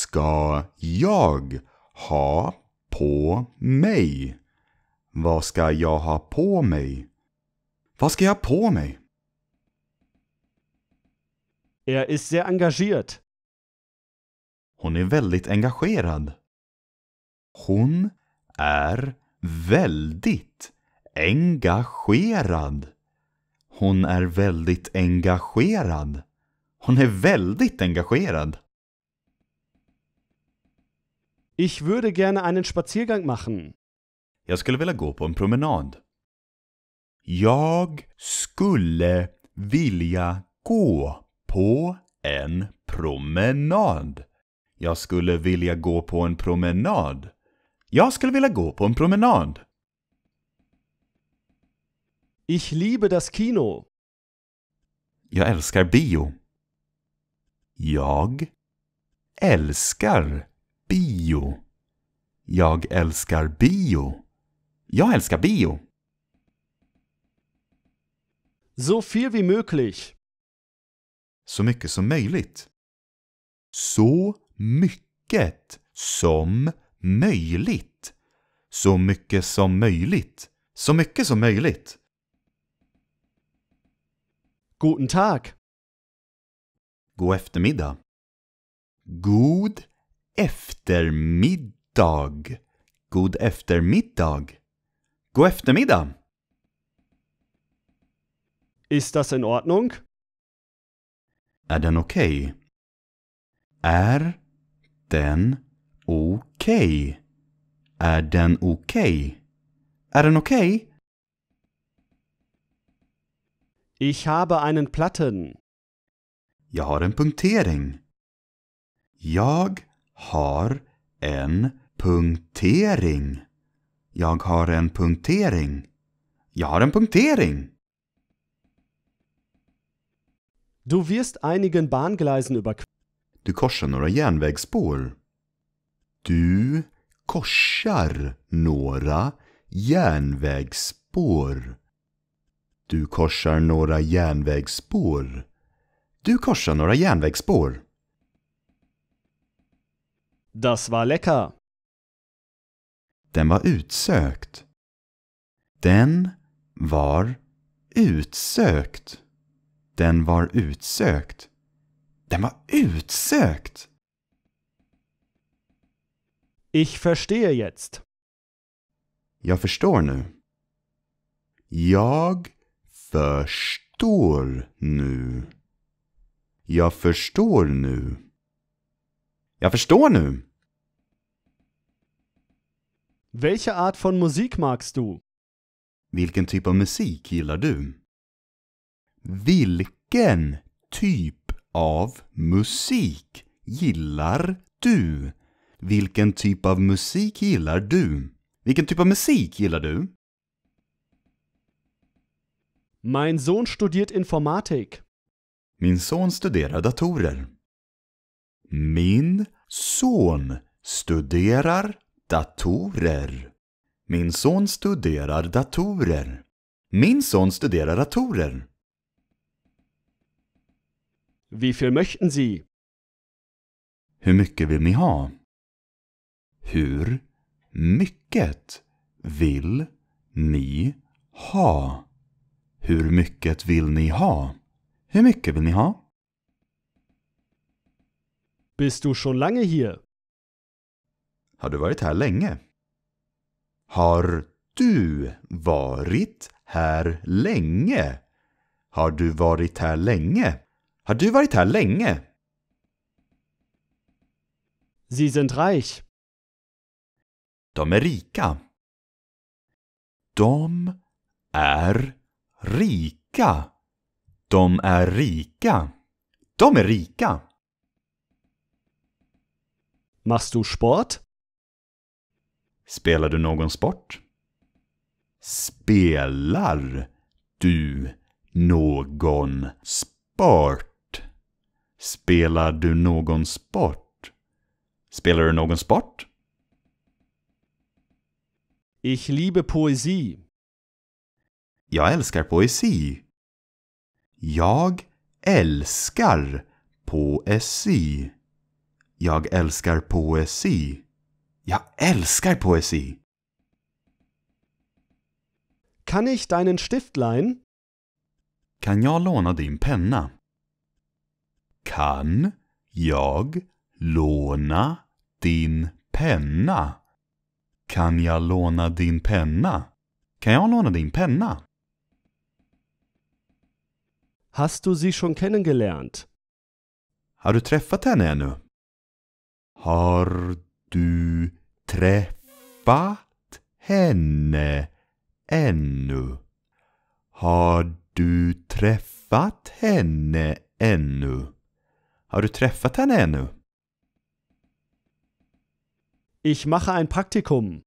ska jag ha på mig? Vad ska jag ha på mig? Vad ska jag ha på mig? Er ist sehr engagiert. Hon är väldigt engagerad. Hon är väldigt engagerad. Hon är väldigt engagerad. Hon är väldigt engagerad. Ich würde gerne einen Spaziergang machen. Jag skulle vilja gå på en promenad. Jag skulle vilja gå på en promenad. Jag skulle vilja gå på en promenad. Jag skulle vilja gå på en promenad. Ich liebe das Kino. Jag älskar bio. Jag älskar bio. Jag älskar bio. Jag älskar bio. So viel wie möglich. Så mycket som möjligt. Så mycket som möjligt. Så mycket som möjligt. Så mycket som möjligt. Guten Tag. God eftermiddag. God eftermiddag. God eftermiddag. God eftermiddag. Ist das in Ordnung? Är den okej? Okay? Är den okej? Okay? Är den okej? Okay? Är den okej? Ich habe einen Platten. Jag har en punktering. Jag har en punktering. Jag har en punktering. Jag har en punktering. Du wirst einigen Bahngleisen überqueren. Du korsar några järnvägsspår. Du korsar några järnvägsspår. Du korsar några järnvägsspår. Du korsar några järnvägsspår. Das war lecker. Den var utsökt. Den var utsökt. Den var utsökt. Den var utsökt! Ich verstehe jetzt. Jag förstår nu. Jag förstår nu. Jag förstår nu. Jag förstår nu. Welche Art von Musik magst du? Vilken typ av musik gillar du? Vilken typ av musik gillar du? Vilken typ av musik gillar du? Vilken typ av musik gillar du? Mein Sohn studiert Informatik. Min Sohn studerar datorer. Min Sohn studerar datorer. Min Sohn studerar datorer. Min Sohn studerar datorer. Wie viel möchten Sie? Hur mycket vill ni ha? Hur mycket vill ni ha? Hur mycket vill ni ha? Hur mycket vill ni ha? Bist du schon lange hier? Har du varit här länge? Har du varit här länge? Har du varit här länge? Har du varit här länge? Sie sind reich. De är rika. De är Rika. De är rika. De är rika. Machst du Sport? Spelar du någon sport? Spelar du någon sport? Spelar du någon sport? Spelar du någon sport? Ich liebe Poesie. Jag älskar poesi. Jag älskar poesi. Jag älskar poesi. Jag älskar poesi. Kann ich deinen Stift leihen? Kan jag låna din penna? Kan jag låna din penna? Kan jag låna din penna? Kan jag låna din penna? Hast du sie schon kennengelernt? Har du träffat henne ännu? Har du träffat henne ännu? Har du träffat henne ännu? Har du träffat henne ännu? Ich mache ein Praktikum.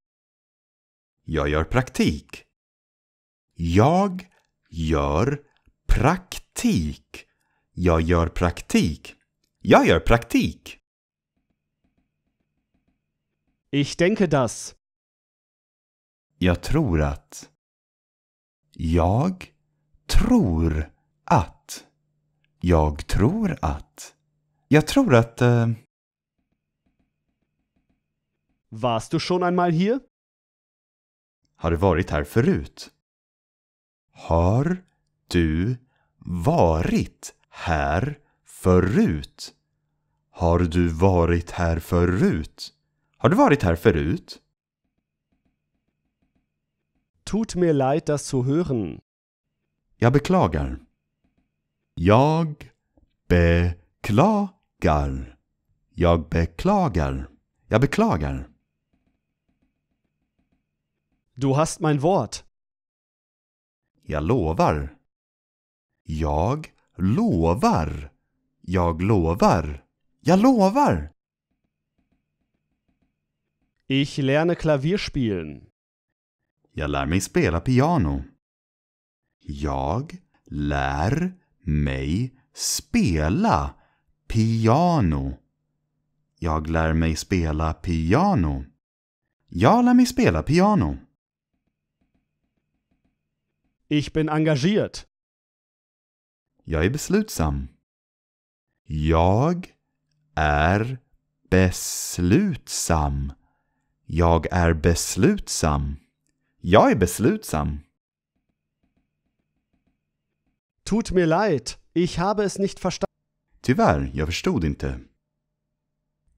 Jag gör praktik. Jag gör praktik. praktik. Jag gör praktik. Jag gör praktik. Ich denke das. Jag tror att. Jag tror att. Jag tror att. Jag tror att... Äh... Warst du schon einmal hier? Har du varit här förut? Har du varit här förut? Har du varit här förut? Har du varit här förut? Tut mir leid, das zu hören. Jag beklagar. Jag beklagar. Jag beklagar. Jag beklagar. Du hast mein Wort. Jag lovar. Jag lovar. Jag lovar. Jag lovar. Ich lerne Klavier spielen. Jag lär mig spela piano. Jag lär mig spela piano. Jag lär mig spela piano. Jag lär mig spela piano. Ich bin engagiert. Jag är beslutsam. Jag är beslutsam. Jag är beslutsam. Jag är beslutsam. Tut mir leid, ich habe es nicht verstanden. Tyvärr, jag förstod inte.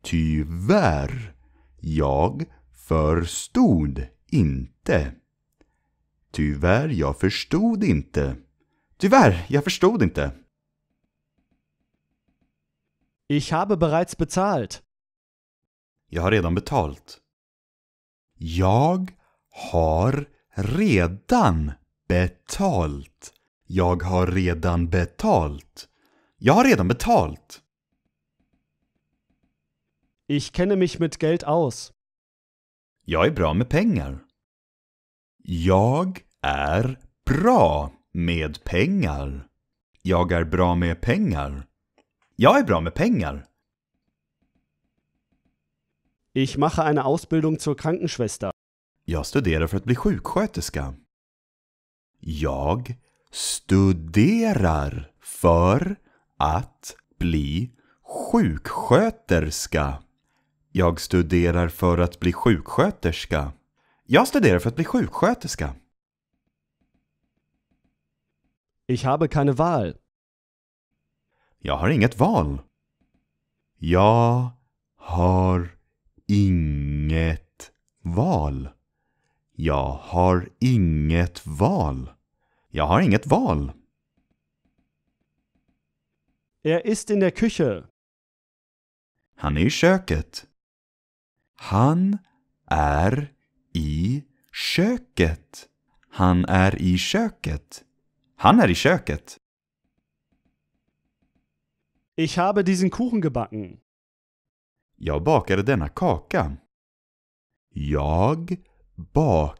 Tyvärr, jag förstod inte. Tyvärr, jag förstod inte. Tyvärr, jag förstod inte. Ich habe bereits betalt. Jag har redan betalt. Jag har redan betalt. Jag har redan betalt. Jag har redan betalt. Ich kenne mich mit Geld aus. Jag är bra med pengar. Jag är bra med pengar. Jag är bra med pengar. Jag är bra med pengar. Ich mache eine Ausbildung zur Krankenschwester. Jag studerar för att bli sjuksköterska. Jag studerar för att bli sjuksköterska. Jag studerar för att bli sjuksköterska. Jag studerar för att bli sjuksköterska. Ich habe keine Wahl. Jag har inget val. Jag har inget val. Jag har inget val. Jag har inget val. Er ist in der Küche. Han är i köket. Han är i köket. Han är i köket. Han är i köket. Ich habe diesen Kuchen gebacken. Jag bakade denna kaka. Jag bakade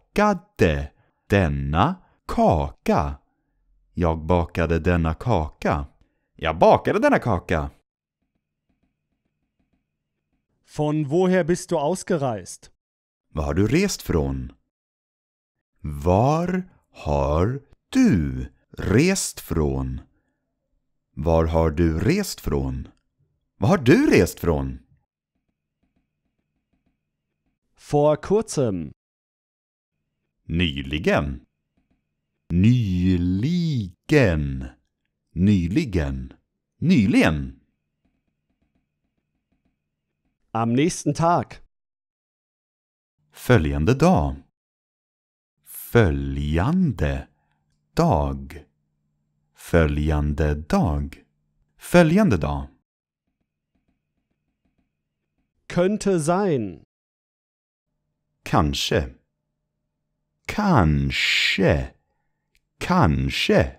denna kaka. Jag bakade denna kaka. Jag bakade denna kaka. Von woher bist du ausgereist? Var har du rest från? Var har du rest från? Var har du rest från? Var har du rest från? Vor kurzem. Nyligen. Nyligen. Nyligen. Nyligen. Am nächsten Tag. Följande dag. Följande dag följande dag. Följande dag. Könnte sein. Kanske. Kanske. Kanske.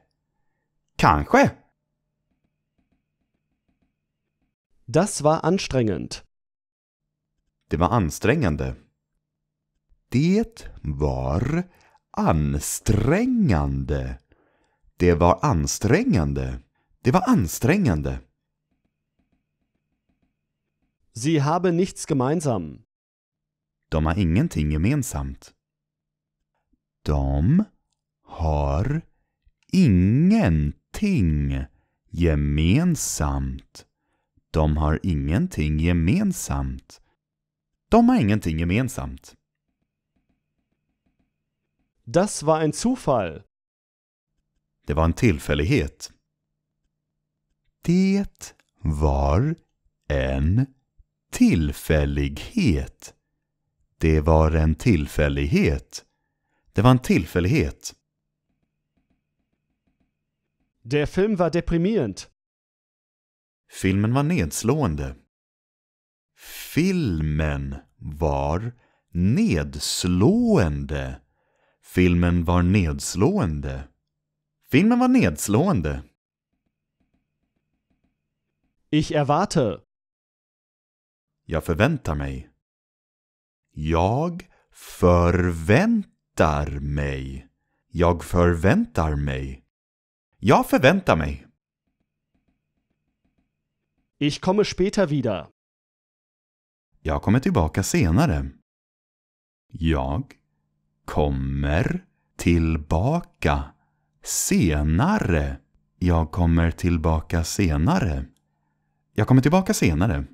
Kanske. Das war anstrengend. Det var ansträngande. Det var ansträngande. Det var ansträngande. Det var ansträngande. Sie haben nichts gemeinsam. De har ingenting gemensamt. De har ingenting gemensamt. De har ingenting gemensamt. De har ingenting gemensamt. Das war ein Zufall. Det var en tillfällighet. Det var en tillfällighet. Det var en tillfällighet. Det var en tillfällighet. Der Film war deprimierend. Filmen var nedslående. Filmen var nedslående. Filmen var nedslående. Filmen var nedslående. Ich erwarte. Jag förväntar mig. Jag förväntar mig. Jag förväntar mig. Jag förväntar mig. Ich komme später wieder. Jag kommer tillbaka senare. Jag kommer tillbaka senare. Jag kommer tillbaka senare. Jag kommer tillbaka senare.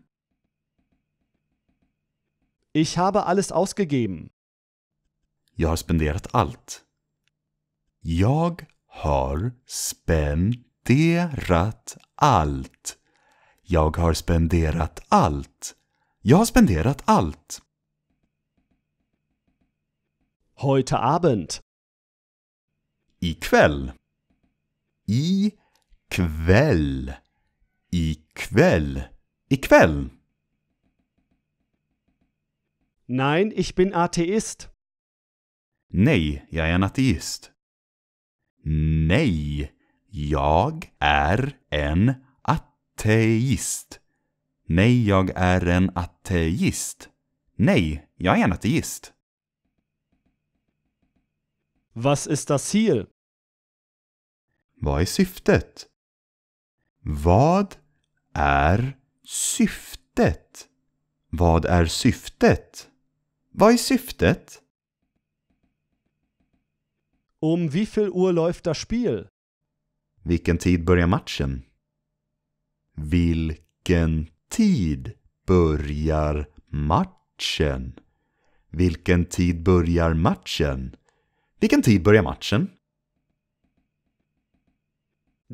Ich habe alles ausgegeben. Jag har spenderat allt. Jag har spenderat allt. Jag har spenderat allt. Jag har spenderat allt. Heute Abend ikväll. I kväll. Ikväll. Ikväll. Nein, ich bin Atheist. Nej, jag är en ateist. Nej, jag är en ateist. Nej, jag är en ateist. Nej, jag är en ateist. Was ist das Ziel? Vad är syftet? Vad är syftet? Vad är syftet? Vad är syftet? Um viel Uhr läuft das Spiel? Vilken tid börjar matchen? Vilken tid börjar matchen? Vilken tid börjar matchen? Vilken tid börjar matchen?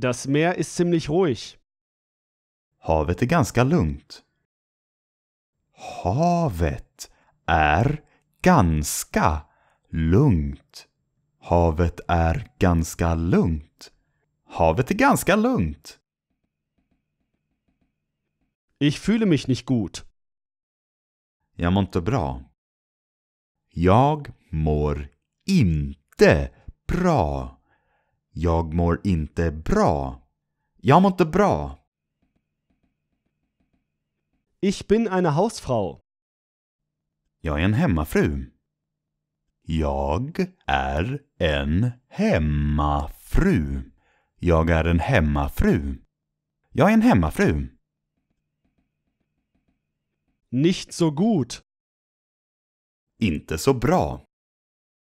Das Meer ist ziemlich ruhig. Havet är ganska lugnt. Havet är ganska lugnt. Havet är ganska lugnt. Havet är ganska lugnt. Ich fühle mich nicht gut. Jag mår inte bra. Jag mår inte bra. Jag mår inte bra. Jag mår inte bra. Ich bin eine Hausfrau. Jag är en hemmafru. Jag är en hemmafru. Jag är en hemmafru. Jag är en hemmafru. Nicht so gut. Inte så bra.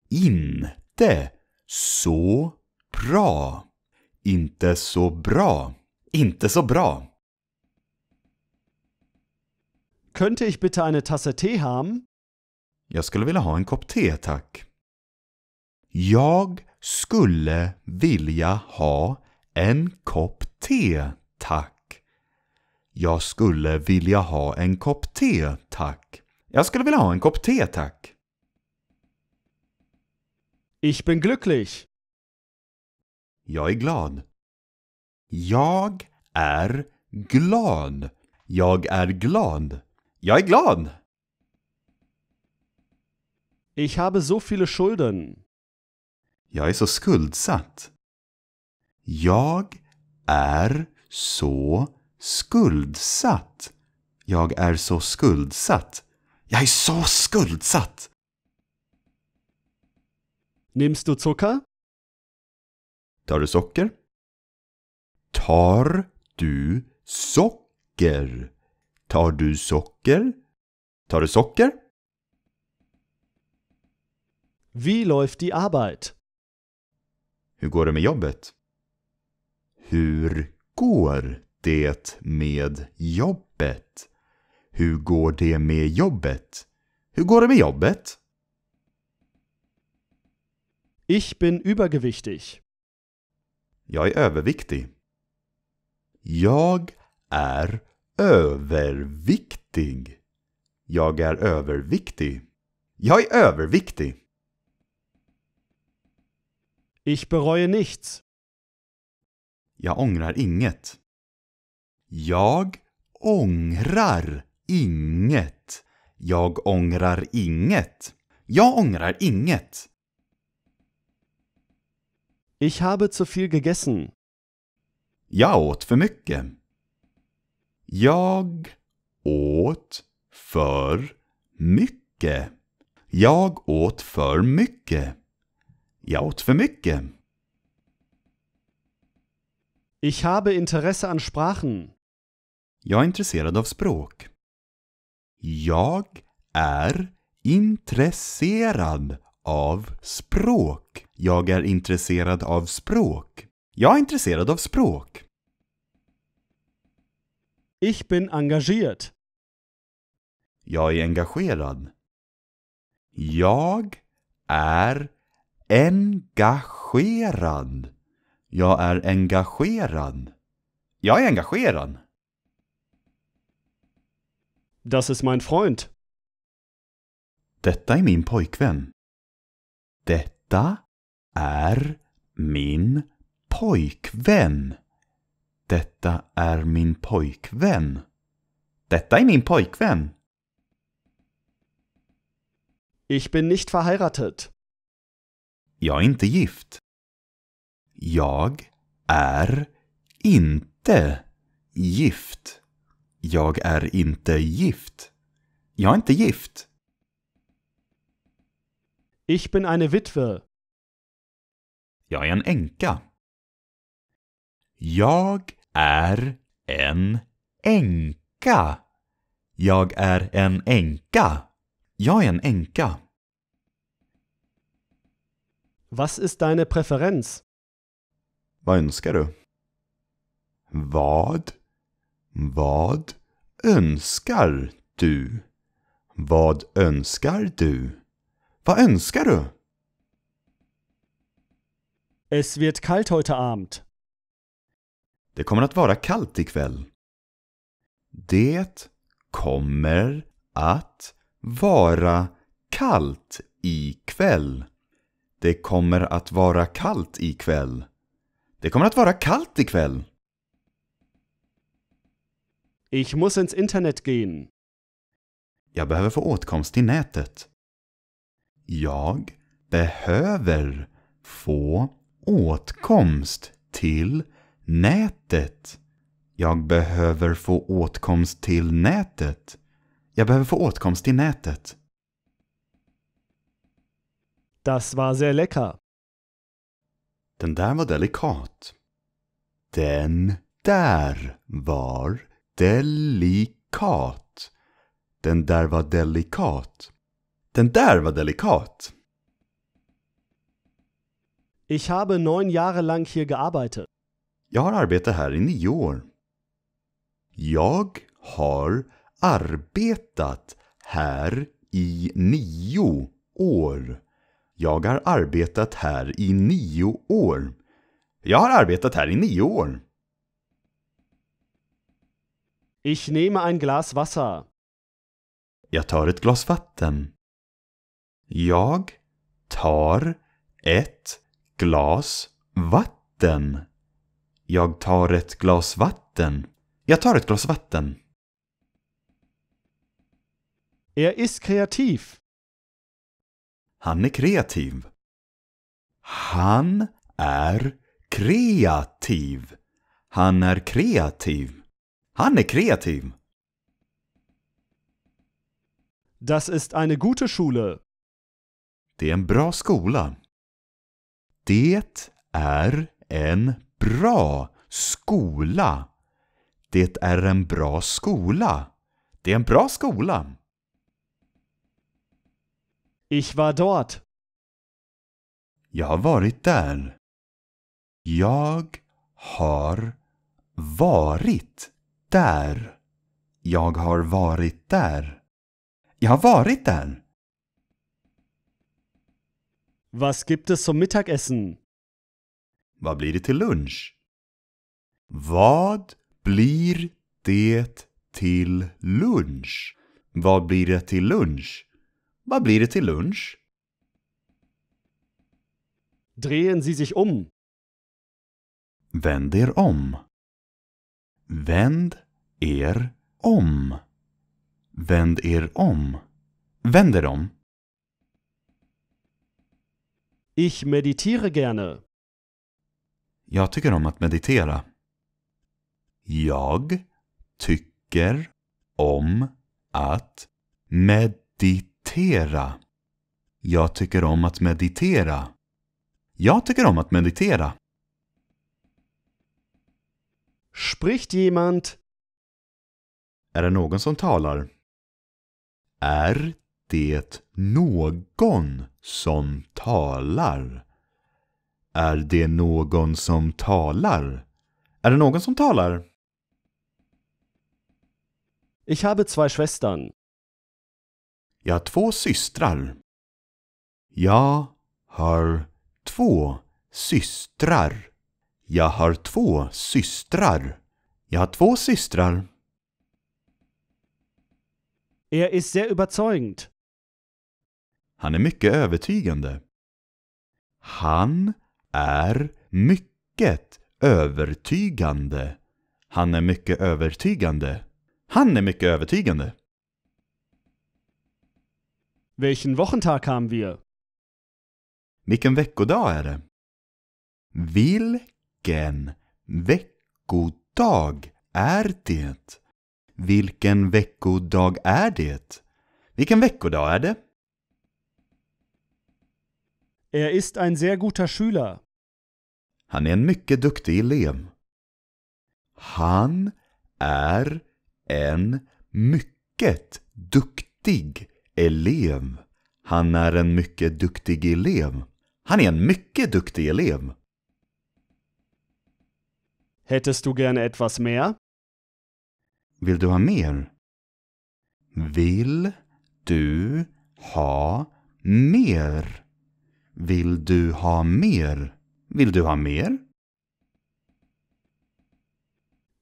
Inte så Bra. Inte så bra. Inte så bra. Könnte ich bitte eine Tasse Tee haben? Jag skulle vilja ha en kopp te, tack. Jag skulle vilja ha en kopp te, tack. Jag skulle vilja ha en kopp te, tack. Jag skulle vilja ha en kopp te, tack. Ich bin glücklich. Jag är glad. Jag är glad. Jag är glad. Jag är glad. Ich habe so viele Schulden. Jag är så skuldsatt. Jag är så skuldsatt. Jag är så skuldsatt. Jag är så skuldsatt. Nimmst du Zucker? Tar du socker? Tar du socker? Tar du socker? Tar du socker? Wie läuft die Arbeit? Hur går det med jobbet? Hur går det med jobbet? Hur går det med jobbet? Hur går det med jobbet? Ich bin übergewichtig. Jag är överviktig. Jag är överviktig. Jag är överviktig. Jag är överviktig. Ich bereue nichts. Jag ångrar inget. Jag ångrar inget. Jag ångrar inget. Jag ångrar inget. Ich habe zu viel gegessen. Jag åt för mycket. Jag åt för mycket. Jag åt för mycket. Jag åt för mycket. Ich habe Interesse an Sprachen. Jag är intresserad av språk. Jag är intresserad av språk. Jag är intresserad av språk. Jag är intresserad av språk. Ich bin engagiert. Jag är engagerad. Jag är engagerad. Jag är engagerad. Jag är engagerad. Das ist mein Freund. Detta är min pojkvän. Detta är min pojkvän. Detta är min pojkvän. Detta är min pojkvän. Ich bin nicht verheiratet. Jag är inte gift. Jag är inte gift. Jag är inte gift. Jag är inte gift. Ich bin eine Witwe. Jag är en änka. Jag är en änka. Jag är en änka. Jag är en änka. Was ist deine Präferenz? Vad önskar du? Vad? Vad önskar du? Vad önskar du? Vad önskar du? Es wird kalt heute Abend. Det kommer att vara kallt ikväll. Det kommer att vara kallt ikväll. Det kommer att vara kallt ikväll. Det kommer att vara kallt ikväll. Ich muss ins Internet gehen. Jag behöver få åtkomst till nätet jag behöver få åtkomst till nätet. Jag behöver få åtkomst till nätet. Jag behöver få åtkomst till nätet. Das war sehr lecker. Den där var delikat. Den där var delikat. Den där var delikat. Den där var delikat. Ich habe neun Jahre lang hier gearbeitet. Jag har arbetat här i nio år. Jag har arbetat här i nio år. Jag har arbetat här i nio år. Jag har arbetat här i nio år. Ich nehme ein Glas Wasser. Jag tar ett glas vatten. Jag tar ett glas vatten. Jag tar ett glas vatten. Jag tar ett glas vatten. Er ist kreativ. Han är kreativ. Han är kreativ. Han är kreativ. Han är kreativ. Das ist eine gute Schule. Det är en bra skola. Det är en bra skola. Det är en bra skola. Det är en bra skola. Ich war dort. Jag har varit där. Jag har varit där. Jag har varit där. Jag har varit där. Was gibt es zum Mittagessen? Vad blir det till lunch? Vad blir det till lunch? Vad blir det till lunch? Vad blir det till lunch? Drehen Sie sich um. Vänd er om. Vänd er om. Vänd er om. Vänd er om. Ich meditiere gerne. Jag tycker om att meditera. Jag tycker om att meditera. Jag tycker om att meditera. Jag tycker om att meditera. Spricht jemand? Är det någon som talar? Är det någon som talar? Är det någon som talar? Är det någon som talar? Ich habe zwei Schwestern. Jag har två systrar. Jag har två systrar. Jag har två systrar. Jag har två systrar. Er ist sehr überzeugend. Han är mycket övertygande. Han är mycket övertygande. Han är mycket övertygande. Han är mycket övertygande. Welchen Wochentag haben wir? Vilken veckodag är det? Vilken veckodag är det? Vilken veckodag är det? Vilken veckodag är det? Er ist ein sehr guter Schüler. Han är en mycket duktig elev. Han är en mycket duktig elev. Han är en mycket duktig elev. Han är en mycket duktig elev. Hättest du gärna etwas mer? Vill du ha mer? Vill du ha mer? Vill du ha mer? Vill du ha mer?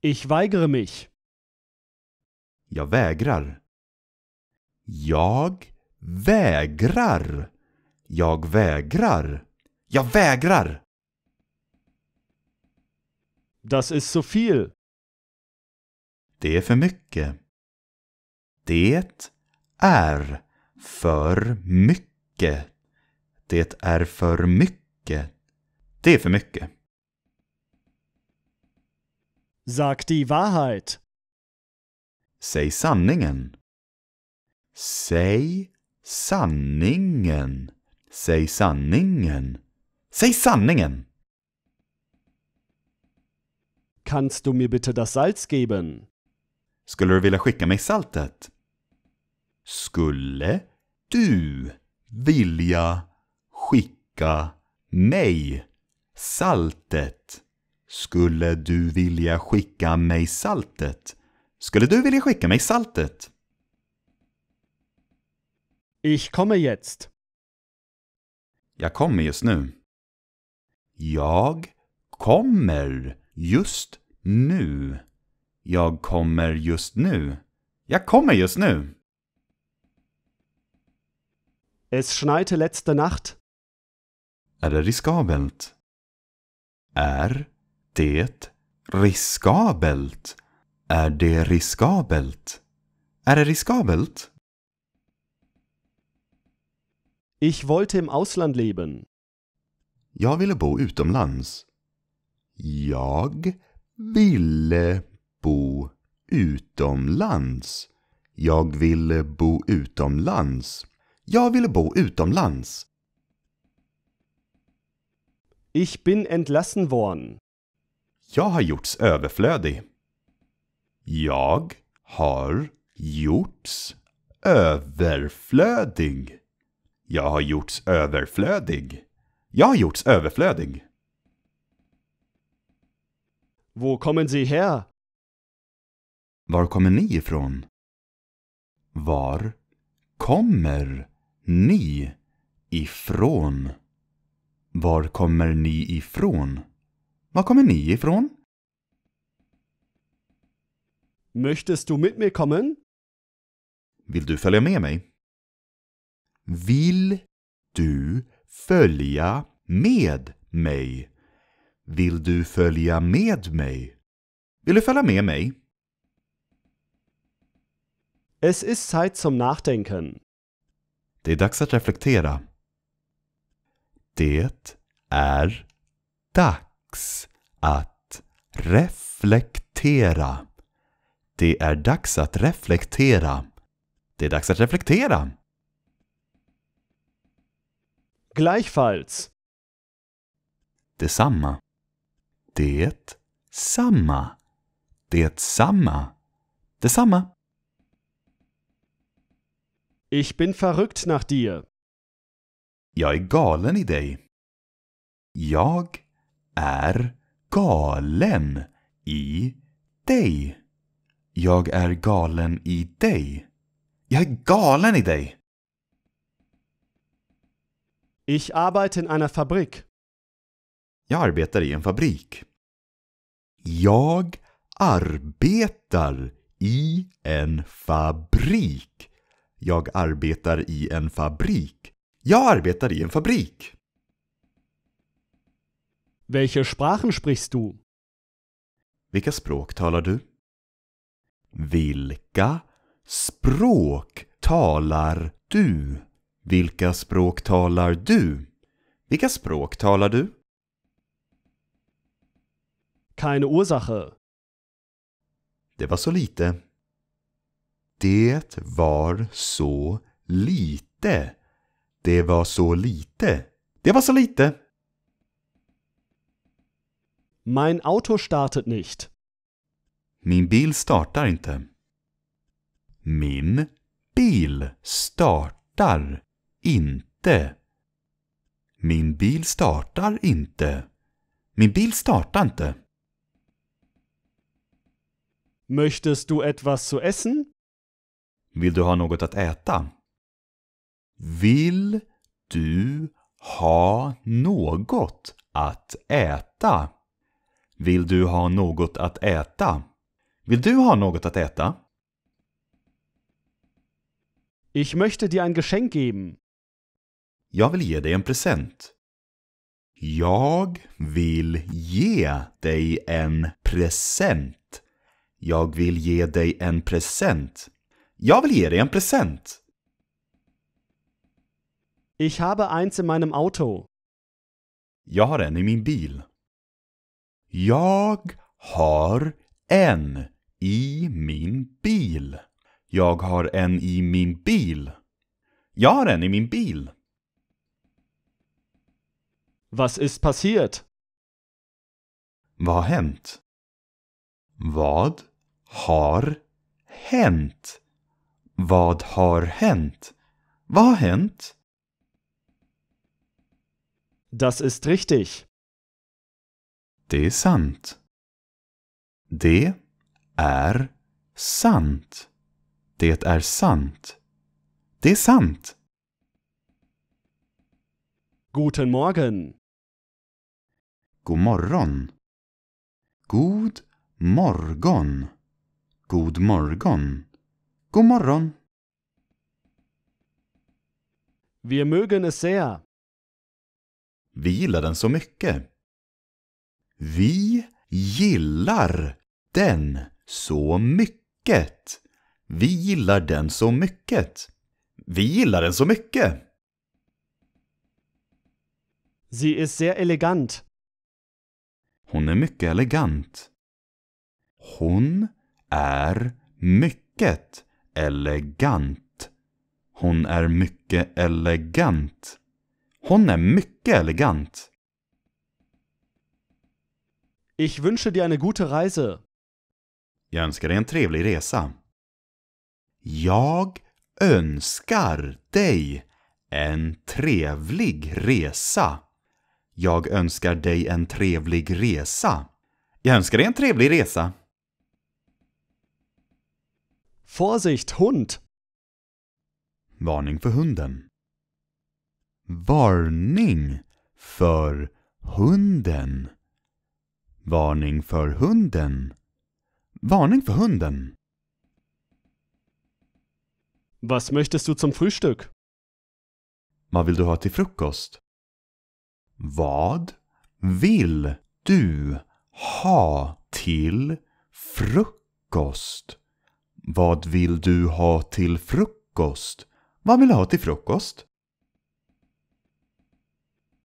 Ich weigere mich. Jag vägrar. Jag vägrar. Jag vägrar. Jag vägrar. Das ist so viel. Det är för mycket. Det är för mycket. Det är för mycket. Det är för mycket. Sag die Wahrheit. Säg sanningen. Säg sanningen. Säg sanningen. Säg sanningen! Kannst du mir bitte das Salz geben? Skulle du vilja skicka mig saltet? Skulle du vilja skicka mig saltet? Skulle du vilja skicka mig saltet? Skulle du vilja skicka mig saltet? Ich komme jetzt. Jag kommer just nu. Jag kommer just nu. Jag kommer just nu. Jag kommer just nu. Es schneite letzte Nacht är det riskabelt? Är det riskabelt? Är det riskabelt? Är det riskabelt? Ich wollte im Ausland leben. Jag ville bo utomlands. Jag ville bo utomlands. Jag ville bo utomlands. Jag ville bo utomlands. Ich bin entlassen worden. Jag har gjorts överflödig. Jag har gjorts överflödig. Jag har gjorts överflödig. Jag har gjorts överflödig. Wo kommen Sie her? Var kommer ni ifrån? Var kommer ni ifrån? Var kommer ni ifrån? Var kommer ni ifrån? Möchtest du mit mir kommen? Vill du följa med mig? Vill du följa med mig? Vill du följa med mig? Vill du följa med mig? Es ist Zeit zum Nachdenken. Det är dags att reflektera. Det är dags att reflektera. Det är dags att reflektera. Det är dags att reflektera. Gleichfalls. Detsamma. Det samma. Det samma. Detsamma. Ich bin verrückt nach dir. Jag är galen i dig. Jag är galen i dig. Jag är galen i dig. Jag är galen i dig. Ich arbeite in einer Fabrik. Jag arbetar i en fabrik. Jag arbetar i en fabrik. Jag arbetar i en fabrik. Jag arbetar i en fabrik. Welche Sprachen sprichst du? Vilka språk talar du? Vilka språk talar du? Vilka språk talar du? Vilka språk talar du? Keine Ursache. Det var så lite. Det var så lite. Det var så lite. Det var så lite. Mein Auto startet nicht. Min bil startar inte. Min bil startar inte. Min bil startar inte. Min bil startar inte. Möchtest du etwas zu essen? Vill du ha något att äta? Vill du ha något att äta? Vill du ha något att äta? Vill du ha något att äta? Ich möchte dir ein Geschenk geben. Jag vill ge dig en present. Jag vill ge dig en present. Jag vill ge dig en present. Jag vill ge dig en present. Ich habe eins in meinem Auto. Jag har en i min bil. Jag har en i min bil. Jag har en i min bil. Jag har en i min bil. Was ist passiert? Vad har hänt? Vad har hänt? Vad har hänt? Vad har hänt? Das ist richtig. Det är sant. Det är sant. Det är sant. Det är sant. Guten Morgen. God morgon. God morgon. God morgon. God morgon. Wir mögen es sehr. Vi gillar den så mycket. Vi gillar den så mycket. Vi gillar den så mycket. Vi gillar den så mycket. Sie ist sehr elegant. Hon är mycket elegant. Hon är mycket elegant. Hon är mycket elegant. Hon är mycket elegant. Ich wünsche dir eine gute Reise. Jag önskar dig en trevlig resa. Jag önskar dig en trevlig resa. Jag önskar dig en trevlig resa. Jag önskar dig en trevlig resa. Vorsicht, Hund! Varning för hunden. Varning för hunden. Varning för hunden. Varning für Hunden. Was möchtest du zum Frühstück? Vad vill du ha till frukost? Vad vill du ha till frukost? Vad vill du ha till frukost? Vad vill du ha till frukost?